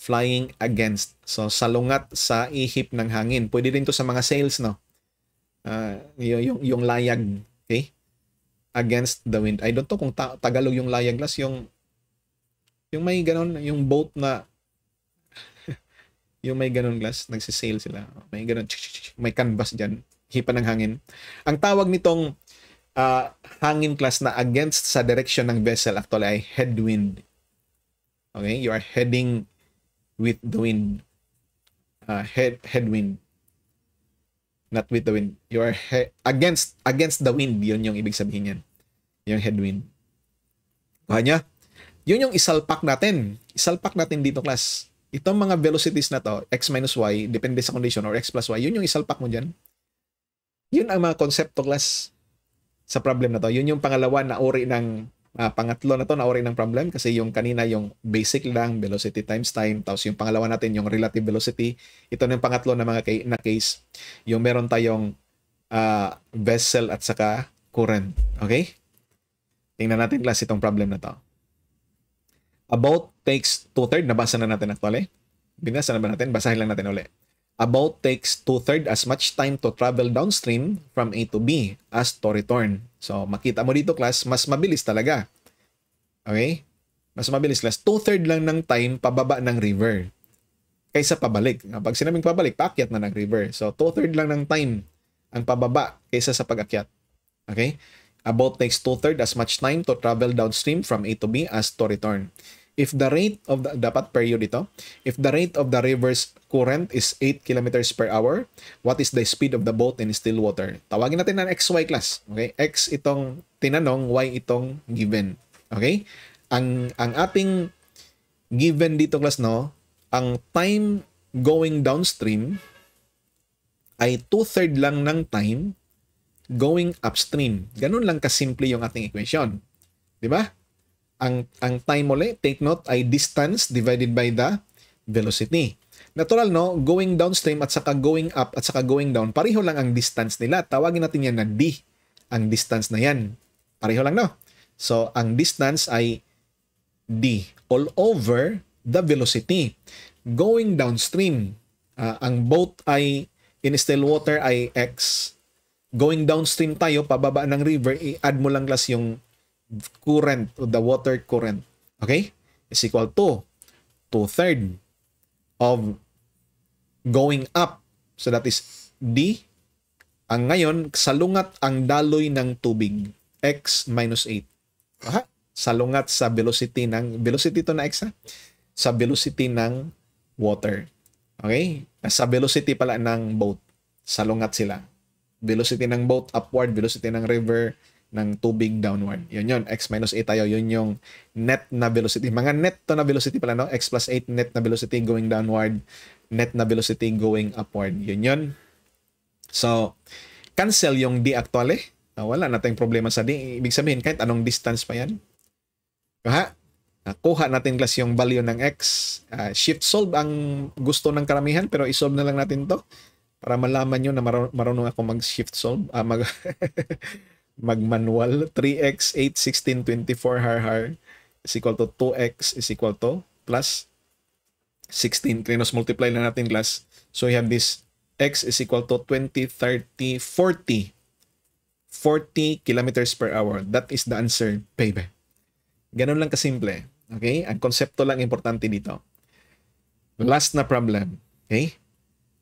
Flying against. So, salungat sa ihip ng hangin. Pwede rin to sa mga sails, no? Uh, yung, yung, layag. Okay? Against the wind. I don't know kung ta- Tagalog yung layag class, yung yung may ganon, yung boat na yung may ganon glass, nagsisail sila. May ganon, may canvas dyan hipa ng hangin. Ang tawag nitong uh, hangin class na against sa direction ng vessel actually ay headwind. Okay, you are heading with the wind. Uh, head headwind. Not with the wind. You are he- against against the wind. Yun yung ibig sabihin niyan. Yung headwind. Kuha niya? Yun yung isalpak natin. Isalpak natin dito class. Itong mga velocities na to, x minus y, depende sa condition, or x plus y, yun yung isalpak mo dyan. Yun ang mga konsepto class sa problem na to. Yun yung pangalawa na uri ng uh, pangatlo na to na uri ng problem kasi yung kanina yung basic lang velocity times time tapos yung pangalawa natin yung relative velocity. Ito na yung pangatlo na mga na case. Yung meron tayong uh, vessel at saka current. Okay? Tingnan natin class itong problem na to. About takes two-third. Nabasa na natin actually. Binasa na ba natin? Basahin lang natin ulit about takes two-third as much time to travel downstream from A to B as to return. So, makita mo dito class, mas mabilis talaga. Okay? Mas mabilis class. Two-third lang ng time pababa ng river kaysa pabalik. Ah, pag sinabing pabalik, paakyat na ng river. So, two-third lang ng time ang pababa kaysa sa pag-akyat. Okay? A boat takes two-third as much time to travel downstream from A to B as to return if the rate of the dapat period ito if the rate of the river's current is 8 kilometers per hour. What is the speed of the boat in still water? Tawagin natin na XY class. Okay? X itong tinanong, Y itong given. Okay? Ang, ang ating given dito class no, ang time going downstream ay 2-3 lang ng time going upstream. Ganun lang kasimple yung ating equation. Di ba? Ang, ang time ulit, take note, ay distance divided by the velocity. Natural no, going downstream at saka going up at saka going down, pareho lang ang distance nila. Tawagin natin yan na D, ang distance na yan. Pareho lang no. So, ang distance ay D, all over the velocity. Going downstream, uh, ang boat ay in still water ay X. Going downstream tayo, pababa ng river, i-add mo lang class yung current, o the water current. Okay? Is equal to 2 third of going up. So that is D. Ang ngayon, salungat ang daloy ng tubig. X minus 8. Aha, salungat sa velocity ng, velocity to na X ha? Sa velocity ng water. Okay? Sa velocity pala ng boat. Salungat sila. Velocity ng boat upward, velocity ng river, ng tubig downward. Yun yun, x minus a tayo, yun yung net na velocity. Mga net to na velocity pala, no? x plus 8 net na velocity going downward, net na velocity going upward. Yun yun. So, cancel yung d actually. Ah, wala na tayong problema sa d. Ibig sabihin, kahit anong distance pa yan. Ha? Kuha natin class yung value ng x. Uh, shift solve ang gusto ng karamihan, pero isolve na lang natin to para malaman nyo na mar marunong ako mag-shift solve, uh, mag magmanual 3x 8 16 24 har har is equal to 2x is equal to plus 16 krinos multiply na natin class so we have this x is equal to 20 30 40 40 kilometers per hour that is the answer baby ganun lang kasimple okay ang konsepto lang importante dito last na problem okay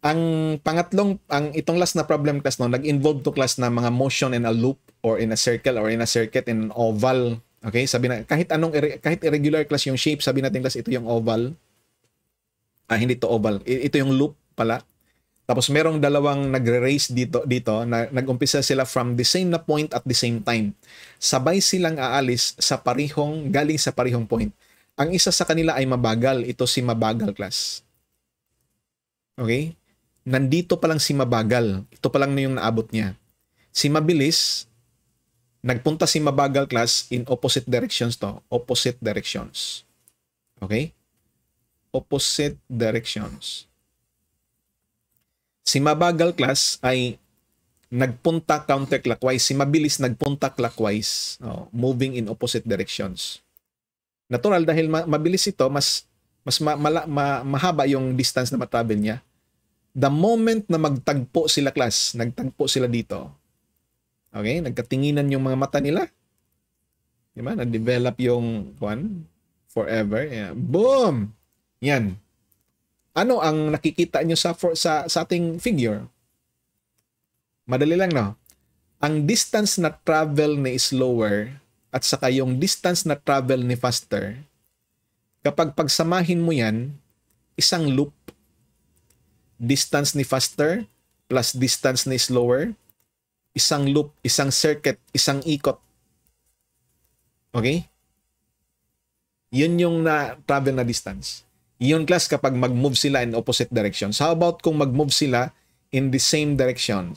ang pangatlong ang itong last na problem class no nag-involve to class na mga motion and a loop or in a circle or in a circuit in an oval. Okay? Sabi na kahit anong kahit irregular class yung shape, sabi natin class ito yung oval. Ah, hindi to oval. Ito yung loop pala. Tapos merong dalawang nagre-race dito dito na nag-umpisa sila from the same na point at the same time. Sabay silang aalis sa parihong galing sa parihong point. Ang isa sa kanila ay mabagal. Ito si mabagal class. Okay? Nandito pa lang si mabagal. Ito pa lang na yung naabot niya. Si mabilis, Nagpunta si mabagal class in opposite directions to. Opposite directions. Okay? Opposite directions. Si mabagal class ay nagpunta counterclockwise. Si mabilis nagpunta clockwise. Oh, moving in opposite directions. Natural dahil ma- mabilis ito, mas mas ma- ma- ma- mahaba yung distance na matravel niya. The moment na magtagpo sila class, nagtagpo sila dito, Okay? Nagkatinginan yung mga mata nila. Di ba? Na-develop yung one forever. Yeah. Boom! Yan. Ano ang nakikita nyo sa, for, sa, sa ating figure? Madali lang, no? Ang distance na travel ni is lower at saka yung distance na travel ni faster, kapag pagsamahin mo yan, isang loop. Distance ni faster plus distance ni slower isang loop, isang circuit, isang ikot. Okay? Yun yung na travel na distance. Yun class kapag mag-move sila in opposite direction. So How about kung mag-move sila in the same direction?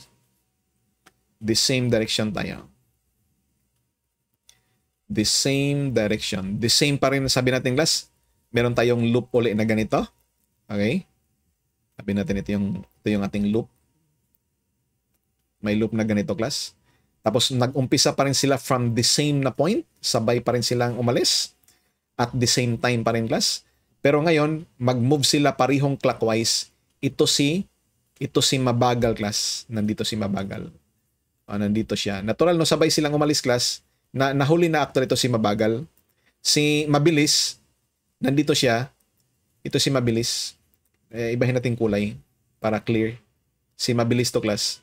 The same direction tayo. The same direction. The same pa rin sabi natin class. Meron tayong loop uli na ganito. Okay? Sabi natin ito yung, ito yung ating loop. May loop na ganito, class. Tapos nag-umpisa pa rin sila from the same na point. Sabay pa rin silang umalis. At the same time pa rin, class. Pero ngayon, mag-move sila parihong clockwise. Ito si, ito si mabagal, class. Nandito si mabagal. Oh, nandito siya. Natural, no, sabay silang umalis, class. Na, nahuli na actor ito si mabagal. Si mabilis, nandito siya. Ito si mabilis. Eh, ibahin natin kulay para clear. Si mabilis to, class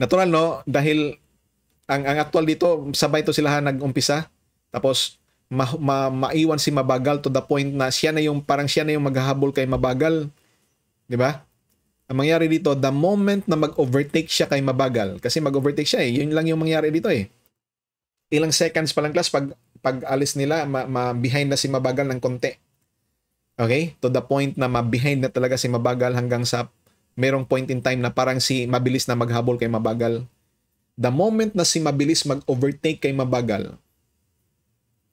Natural no, dahil ang ang actual dito sabay to sila nag-umpisa. Tapos ma, ma, maiwan si Mabagal to the point na siya na yung parang siya na yung maghahabol kay Mabagal. 'Di ba? Ang mangyari dito, the moment na mag-overtake siya kay Mabagal, kasi mag-overtake siya eh, yun lang yung mangyari dito eh. Ilang seconds pa lang class pag pag alis nila, ma, ma behind na si Mabagal ng konti. Okay? To the point na ma-behind na talaga si Mabagal hanggang sa merong point in time na parang si mabilis na maghabol kay mabagal. The moment na si mabilis mag-overtake kay mabagal,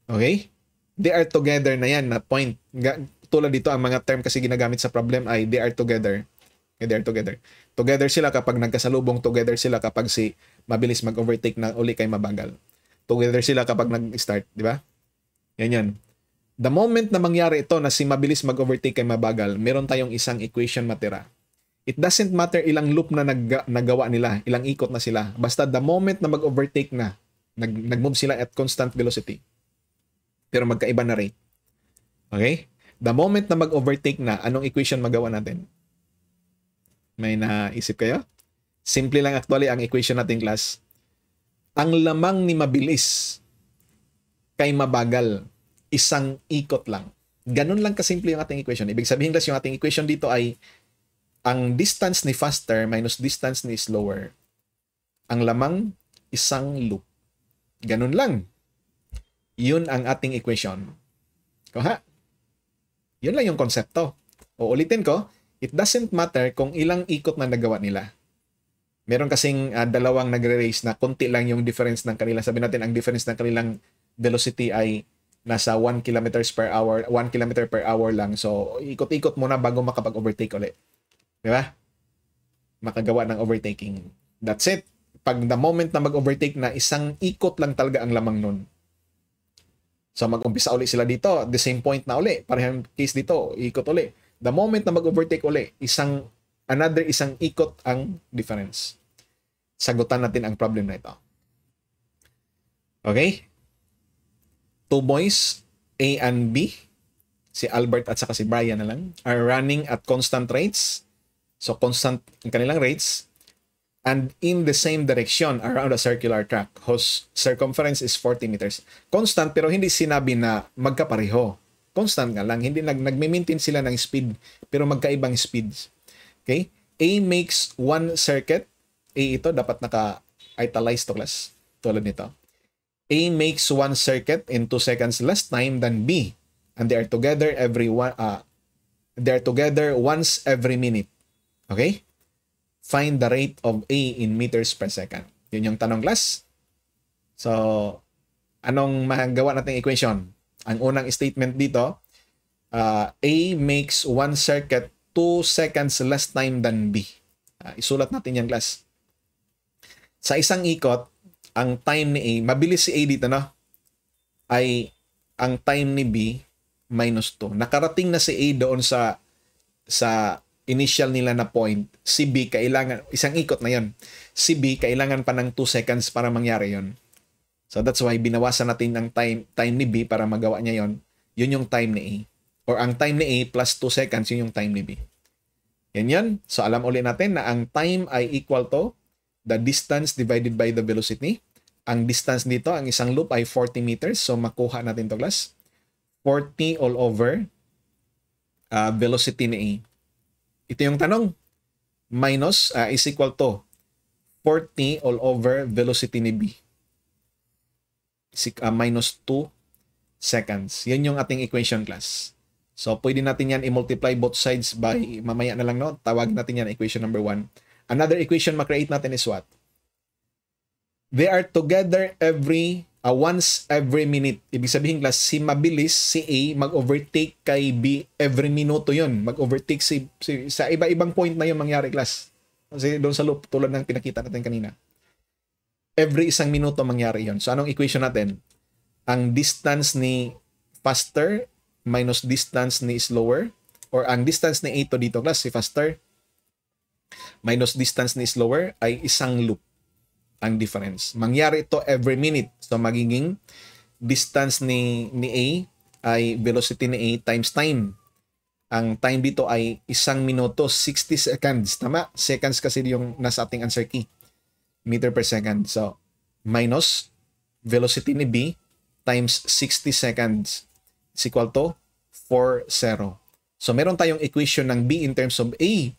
okay? They are together na yan na point. Tulad dito, ang mga term kasi ginagamit sa problem ay they are together. Okay, they are together. Together sila kapag nagkasalubong, together sila kapag si mabilis mag-overtake na uli kay mabagal. Together sila kapag nag-start, di ba? Yan yan the moment na mangyari ito na si mabilis mag-overtake kay mabagal, meron tayong isang equation matira. It doesn't matter ilang loop na nag, nagawa nila, ilang ikot na sila. Basta the moment na mag-overtake na, nag, nag-move sila at constant velocity. Pero magkaiba na rate. Okay? The moment na mag-overtake na, anong equation magawa natin? May naisip kayo? Simple lang actually ang equation natin class. Ang lamang ni mabilis kay mabagal, isang ikot lang. Ganun lang kasimple yung ating equation. Ibig sabihin class, yung ating equation dito ay ang distance ni faster minus distance ni slower. Ang lamang, isang loop. Ganun lang. Yun ang ating equation. Kuha? Yun lang yung konsepto. Uulitin ko, it doesn't matter kung ilang ikot na nagawa nila. Meron kasing uh, dalawang nagre-race na konti lang yung difference ng kanila. Sabi natin, ang difference ng kanilang velocity ay nasa 1 kilometers per hour, 1 kilometer per hour lang. So, ikot-ikot muna bago makapag-overtake ulit. Di ba? Makagawa ng overtaking. That's it. Pag the moment na mag-overtake na, isang ikot lang talaga ang lamang nun. So mag-umpisa uli sila dito, the same point na uli. Parehang case dito, ikot uli. The moment na mag-overtake uli, isang another isang ikot ang difference. Sagutan natin ang problem na ito. Okay? Two boys, A and B, si Albert at saka si Brian na lang, are running at constant rates So constant ang kanilang rates and in the same direction around a circular track whose circumference is 40 meters. Constant pero hindi sinabi na magkapareho. Constant nga lang, hindi nag nagme-maintain sila ng speed pero magkaibang speeds. Okay? A makes one circuit. A ito dapat naka-italize to class tulad nito. A makes one circuit in 2 seconds less time than B and they are together every one uh, they are together once every minute. Okay? Find the rate of A in meters per second. Yun yung tanong class. So, anong magagawa nating equation? Ang unang statement dito, uh, A makes one circuit 2 seconds less time than B. Uh, isulat natin yan, class. Sa isang ikot, ang time ni A, mabilis si A dito, no? Ay, ang time ni B, minus 2. Nakarating na si A doon sa sa initial nila na point, si B kailangan, isang ikot na yon. Si B kailangan pa ng 2 seconds para mangyari yon. So that's why binawasan natin ang time, time ni B para magawa niya yon. Yun yung time ni A. Or ang time ni A plus 2 seconds, yun yung time ni B. Yan yan. So alam ulit natin na ang time ay equal to the distance divided by the velocity. Ang distance dito, ang isang loop ay 40 meters. So makuha natin to class. 40 all over uh, velocity ni A. Ito yung tanong. Minus uh, is equal to 40 all over velocity ni B. Sik, uh, minus 2 seconds. Yan yung ating equation class. So, pwede natin yan i-multiply both sides by, mamaya na lang, no? Tawagin natin yan equation number 1. Another equation makreate natin is what? They are together every uh, once every minute. Ibig sabihin class, si mabilis, si A, mag-overtake kay B every minuto yon Mag-overtake si, si, sa iba-ibang point na yun mangyari class. Kasi doon sa loop, tulad ng pinakita natin kanina. Every isang minuto mangyari yon So anong equation natin? Ang distance ni faster minus distance ni slower or ang distance ni A to dito class, si faster minus distance ni slower ay isang loop ang difference. Mangyari ito every minute. So magiging distance ni, ni A ay velocity ni A times time. Ang time dito ay isang minuto, 60 seconds. Tama? Seconds kasi yung nasa ating answer key. Meter per second. So, minus velocity ni B times 60 seconds is equal to 4, 0. So, meron tayong equation ng B in terms of A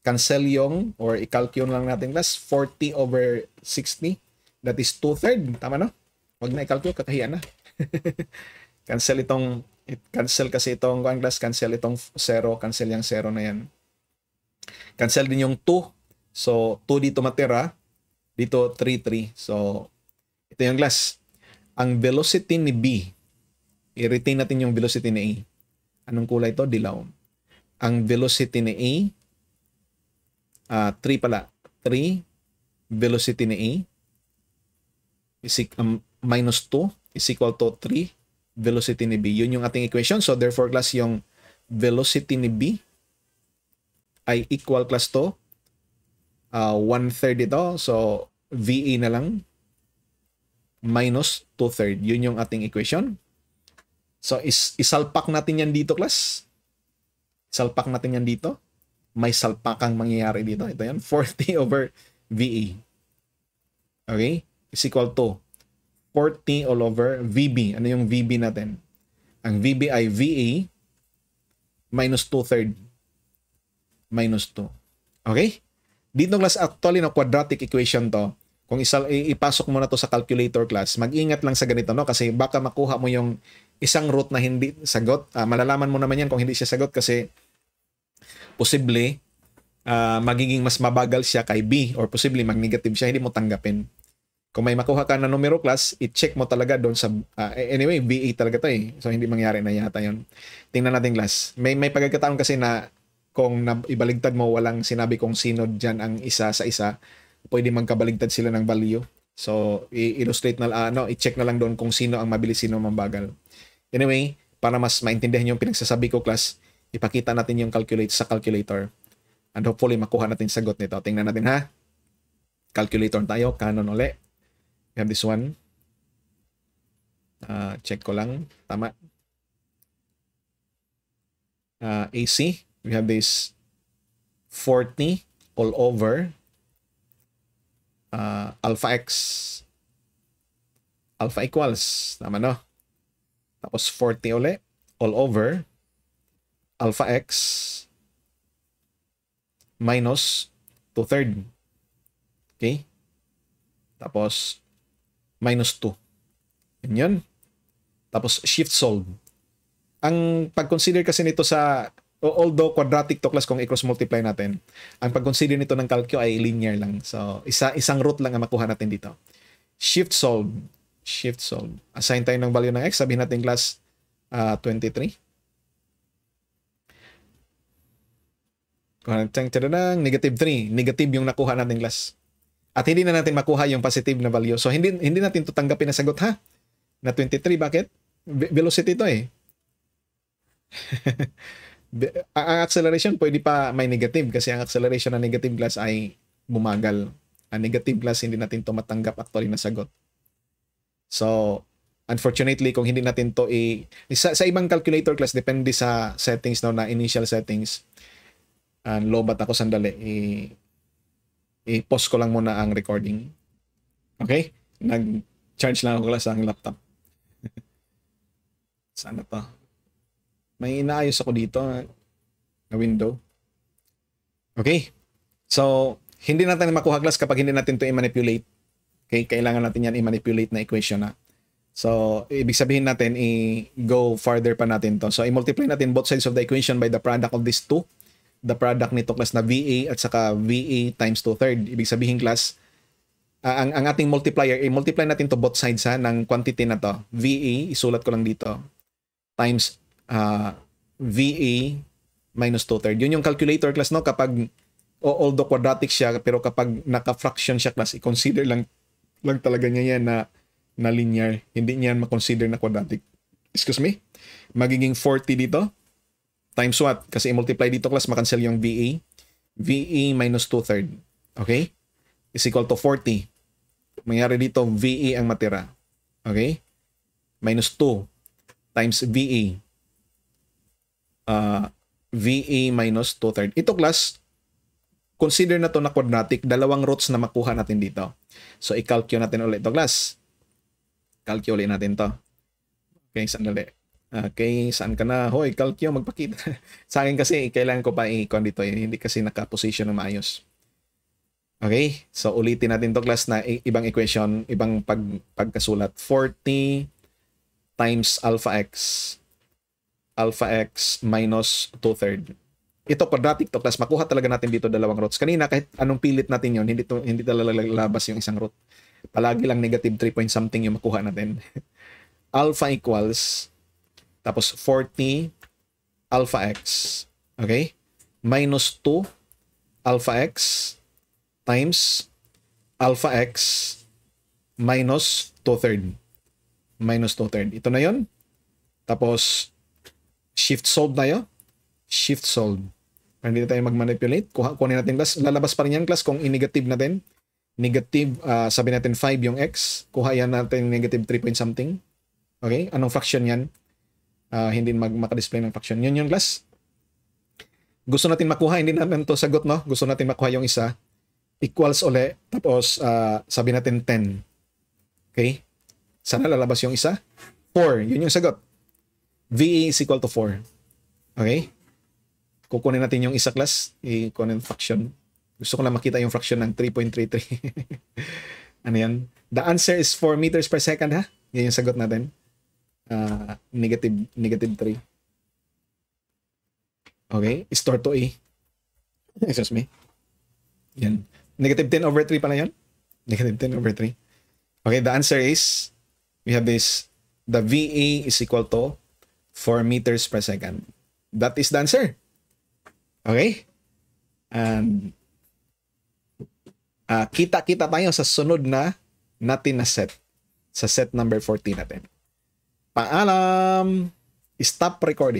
cancel yung or i-calculate lang natin class 40 over 60 that is 2 third tama no wag na i-calculate kakahiya na cancel itong it cancel kasi itong one class cancel itong 0 cancel yung 0 na yan cancel din yung 2 so 2 dito matira dito 3 3 so ito yung class ang velocity ni B i-retain natin yung velocity ni A anong kulay to dilaw ang velocity ni A uh, ah, 3 pala. 3, velocity ni A is um, minus 2 is equal to 3 velocity ni B. Yun yung ating equation. So therefore class yung velocity ni B ay equal class to uh, ah, 1 third ito. So VA e na lang minus 2 third. Yun yung ating equation. So is isalpak natin yan dito class. Isalpak natin yan dito may salpakang mangyayari dito. Ito yan, 40 over VA. Okay? Is equal to 40 all over VB. Ano yung VB natin? Ang VB ay VA minus 2 third. Minus 2. Okay? Dito class, actually na quadratic equation to. Kung isal, ipasok mo na to sa calculator class, mag-ingat lang sa ganito, no? Kasi baka makuha mo yung isang root na hindi sagot. Ah, malalaman mo naman yan kung hindi siya sagot kasi posible uh, magiging mas mabagal siya kay B or posible mag-negative siya, hindi mo tanggapin. Kung may makuha ka na numero class, i-check mo talaga doon sa, uh, anyway, BA talaga to eh. So, hindi mangyari na yata yon Tingnan natin class. May, may pagkakataon kasi na kung na, ibaligtad mo, walang sinabi kung sino dyan ang isa sa isa, pwede magkabaligtad sila ng value. So, i-illustrate na, uh, no, i-check na lang doon kung sino ang mabilis, sino ang mabagal. Anyway, para mas maintindihan yung pinagsasabi ko, class, ipakita natin yung calculate sa calculator. And hopefully makuha natin sagot nito. Tingnan natin ha. Calculator tayo. Canon ole We have this one. Uh, check ko lang. Tama. Uh, ah, AC. We have this 40 all over uh, alpha x alpha equals. Tama no? Tapos 40 ole all over alpha x minus 2 third. Okay? Tapos, minus 2. Ganyan. Tapos, shift solve. Ang pag-consider kasi nito sa, although quadratic to class kung i-cross multiply natin, ang pag-consider nito ng calcio ay linear lang. So, isa, isang root lang ang makuha natin dito. Shift solve. Shift solve. Assign tayo ng value ng x. Sabihin natin class uh, ah, 23. Negative 3. Negative yung nakuha natin class. At hindi na natin makuha yung positive na value. So, hindi, hindi natin ito tanggapin na sagot, ha? Na 23. Bakit? Velocity ito eh. ang acceleration pwede pa may negative kasi ang acceleration na negative glass ay bumagal. Ang negative glass hindi natin to matanggap actually na sagot. So, unfortunately kung hindi natin to i sa, sa ibang calculator class depende sa settings no na initial settings And lobat ako sandali. I- i post ko lang muna ang recording. Okay? Nag-charge lang ako sa ang laptop. Saan na to? May inaayos ako dito ah, na window. Okay. So, hindi natin makuha glass kapag hindi natin to i-manipulate. Okay, kailangan natin yan i-manipulate na equation na. Ah. So, ibig sabihin natin, i-go farther pa natin to. So, i-multiply natin both sides of the equation by the product of these two the product nito class na VA at saka VA times 2 third. Ibig sabihin class, uh, ang, ang ating multiplier, i-multiply eh, natin to both sides ha, ng quantity na to. VA, isulat ko lang dito, times uh, ah, VA minus 2 third. Yun yung calculator class no, kapag o although quadratic siya, pero kapag naka-fraction siya class, i-consider lang lang talaga niya yan na na linear. Hindi niya ma-consider na quadratic. Excuse me? Magiging 40 dito times what? Kasi i-multiply dito class, makancel yung VA. VA minus 2 third. Okay? Is equal to 40. Mangyari dito, VA ang matira. Okay? Minus 2 times VA. Uh, ah, VA minus 2 third. Ito class, consider na to na quadratic. Dalawang roots na makuha natin dito. So, i-calculate natin ulit ito class. Calculate natin to. Okay, sandali. Uh, kay saan ka na? Hoy, Kalkyo, magpakita. sa akin kasi, kailangan ko pa i-con dito. Eh. Hindi kasi nakaposition na maayos. Okay? So, ulitin natin to class na ibang equation, ibang pag pagkasulat. 40 times alpha x. Alpha x minus 2 third. Ito, quadratic to class. Makuha talaga natin dito dalawang roots. Kanina, kahit anong pilit natin yon hindi, to, hindi talaga lalabas yung isang root. Palagi lang negative 3 point something yung makuha natin. alpha equals tapos 40 alpha x. Okay? Minus 2 alpha x times alpha x minus 2 third. Minus 2 third. Ito na yon Tapos, shift solve tayo. Shift solve. Para hindi tayo mag-manipulate. Kuha, kunin natin class. Lalabas pa rin yan class kung i-negative natin. Negative, uh, ah, sabi natin 5 yung x. Kuha yan natin negative 3 point something. Okay? Anong fraction yan? uh, hindi mag maka-display ng faction. Yun yung glass. Gusto natin makuha, hindi naman to sagot, no? Gusto natin makuha yung isa. Equals ole Tapos, uh, sabi natin 10. Okay? Sana lalabas yung isa. 4. Yun yung sagot. VA e is equal to 4. Okay? Kukunin natin yung isa class. I-kunin fraction. Gusto ko lang makita yung fraction ng 3.33. ano yan? The answer is 4 meters per second, ha? Yan yung sagot natin uh, negative negative 3. Okay? Store to A. Excuse me. Yan. Negative 10 over 3 pala yan. Negative 10 over 3. Okay, the answer is, we have this, the VA is equal to 4 meters per second. That is the answer. Okay? And, ah, kita-kita uh, tayo sa sunod na natin na set. Sa set number 14 natin. Paalam! Stop recording.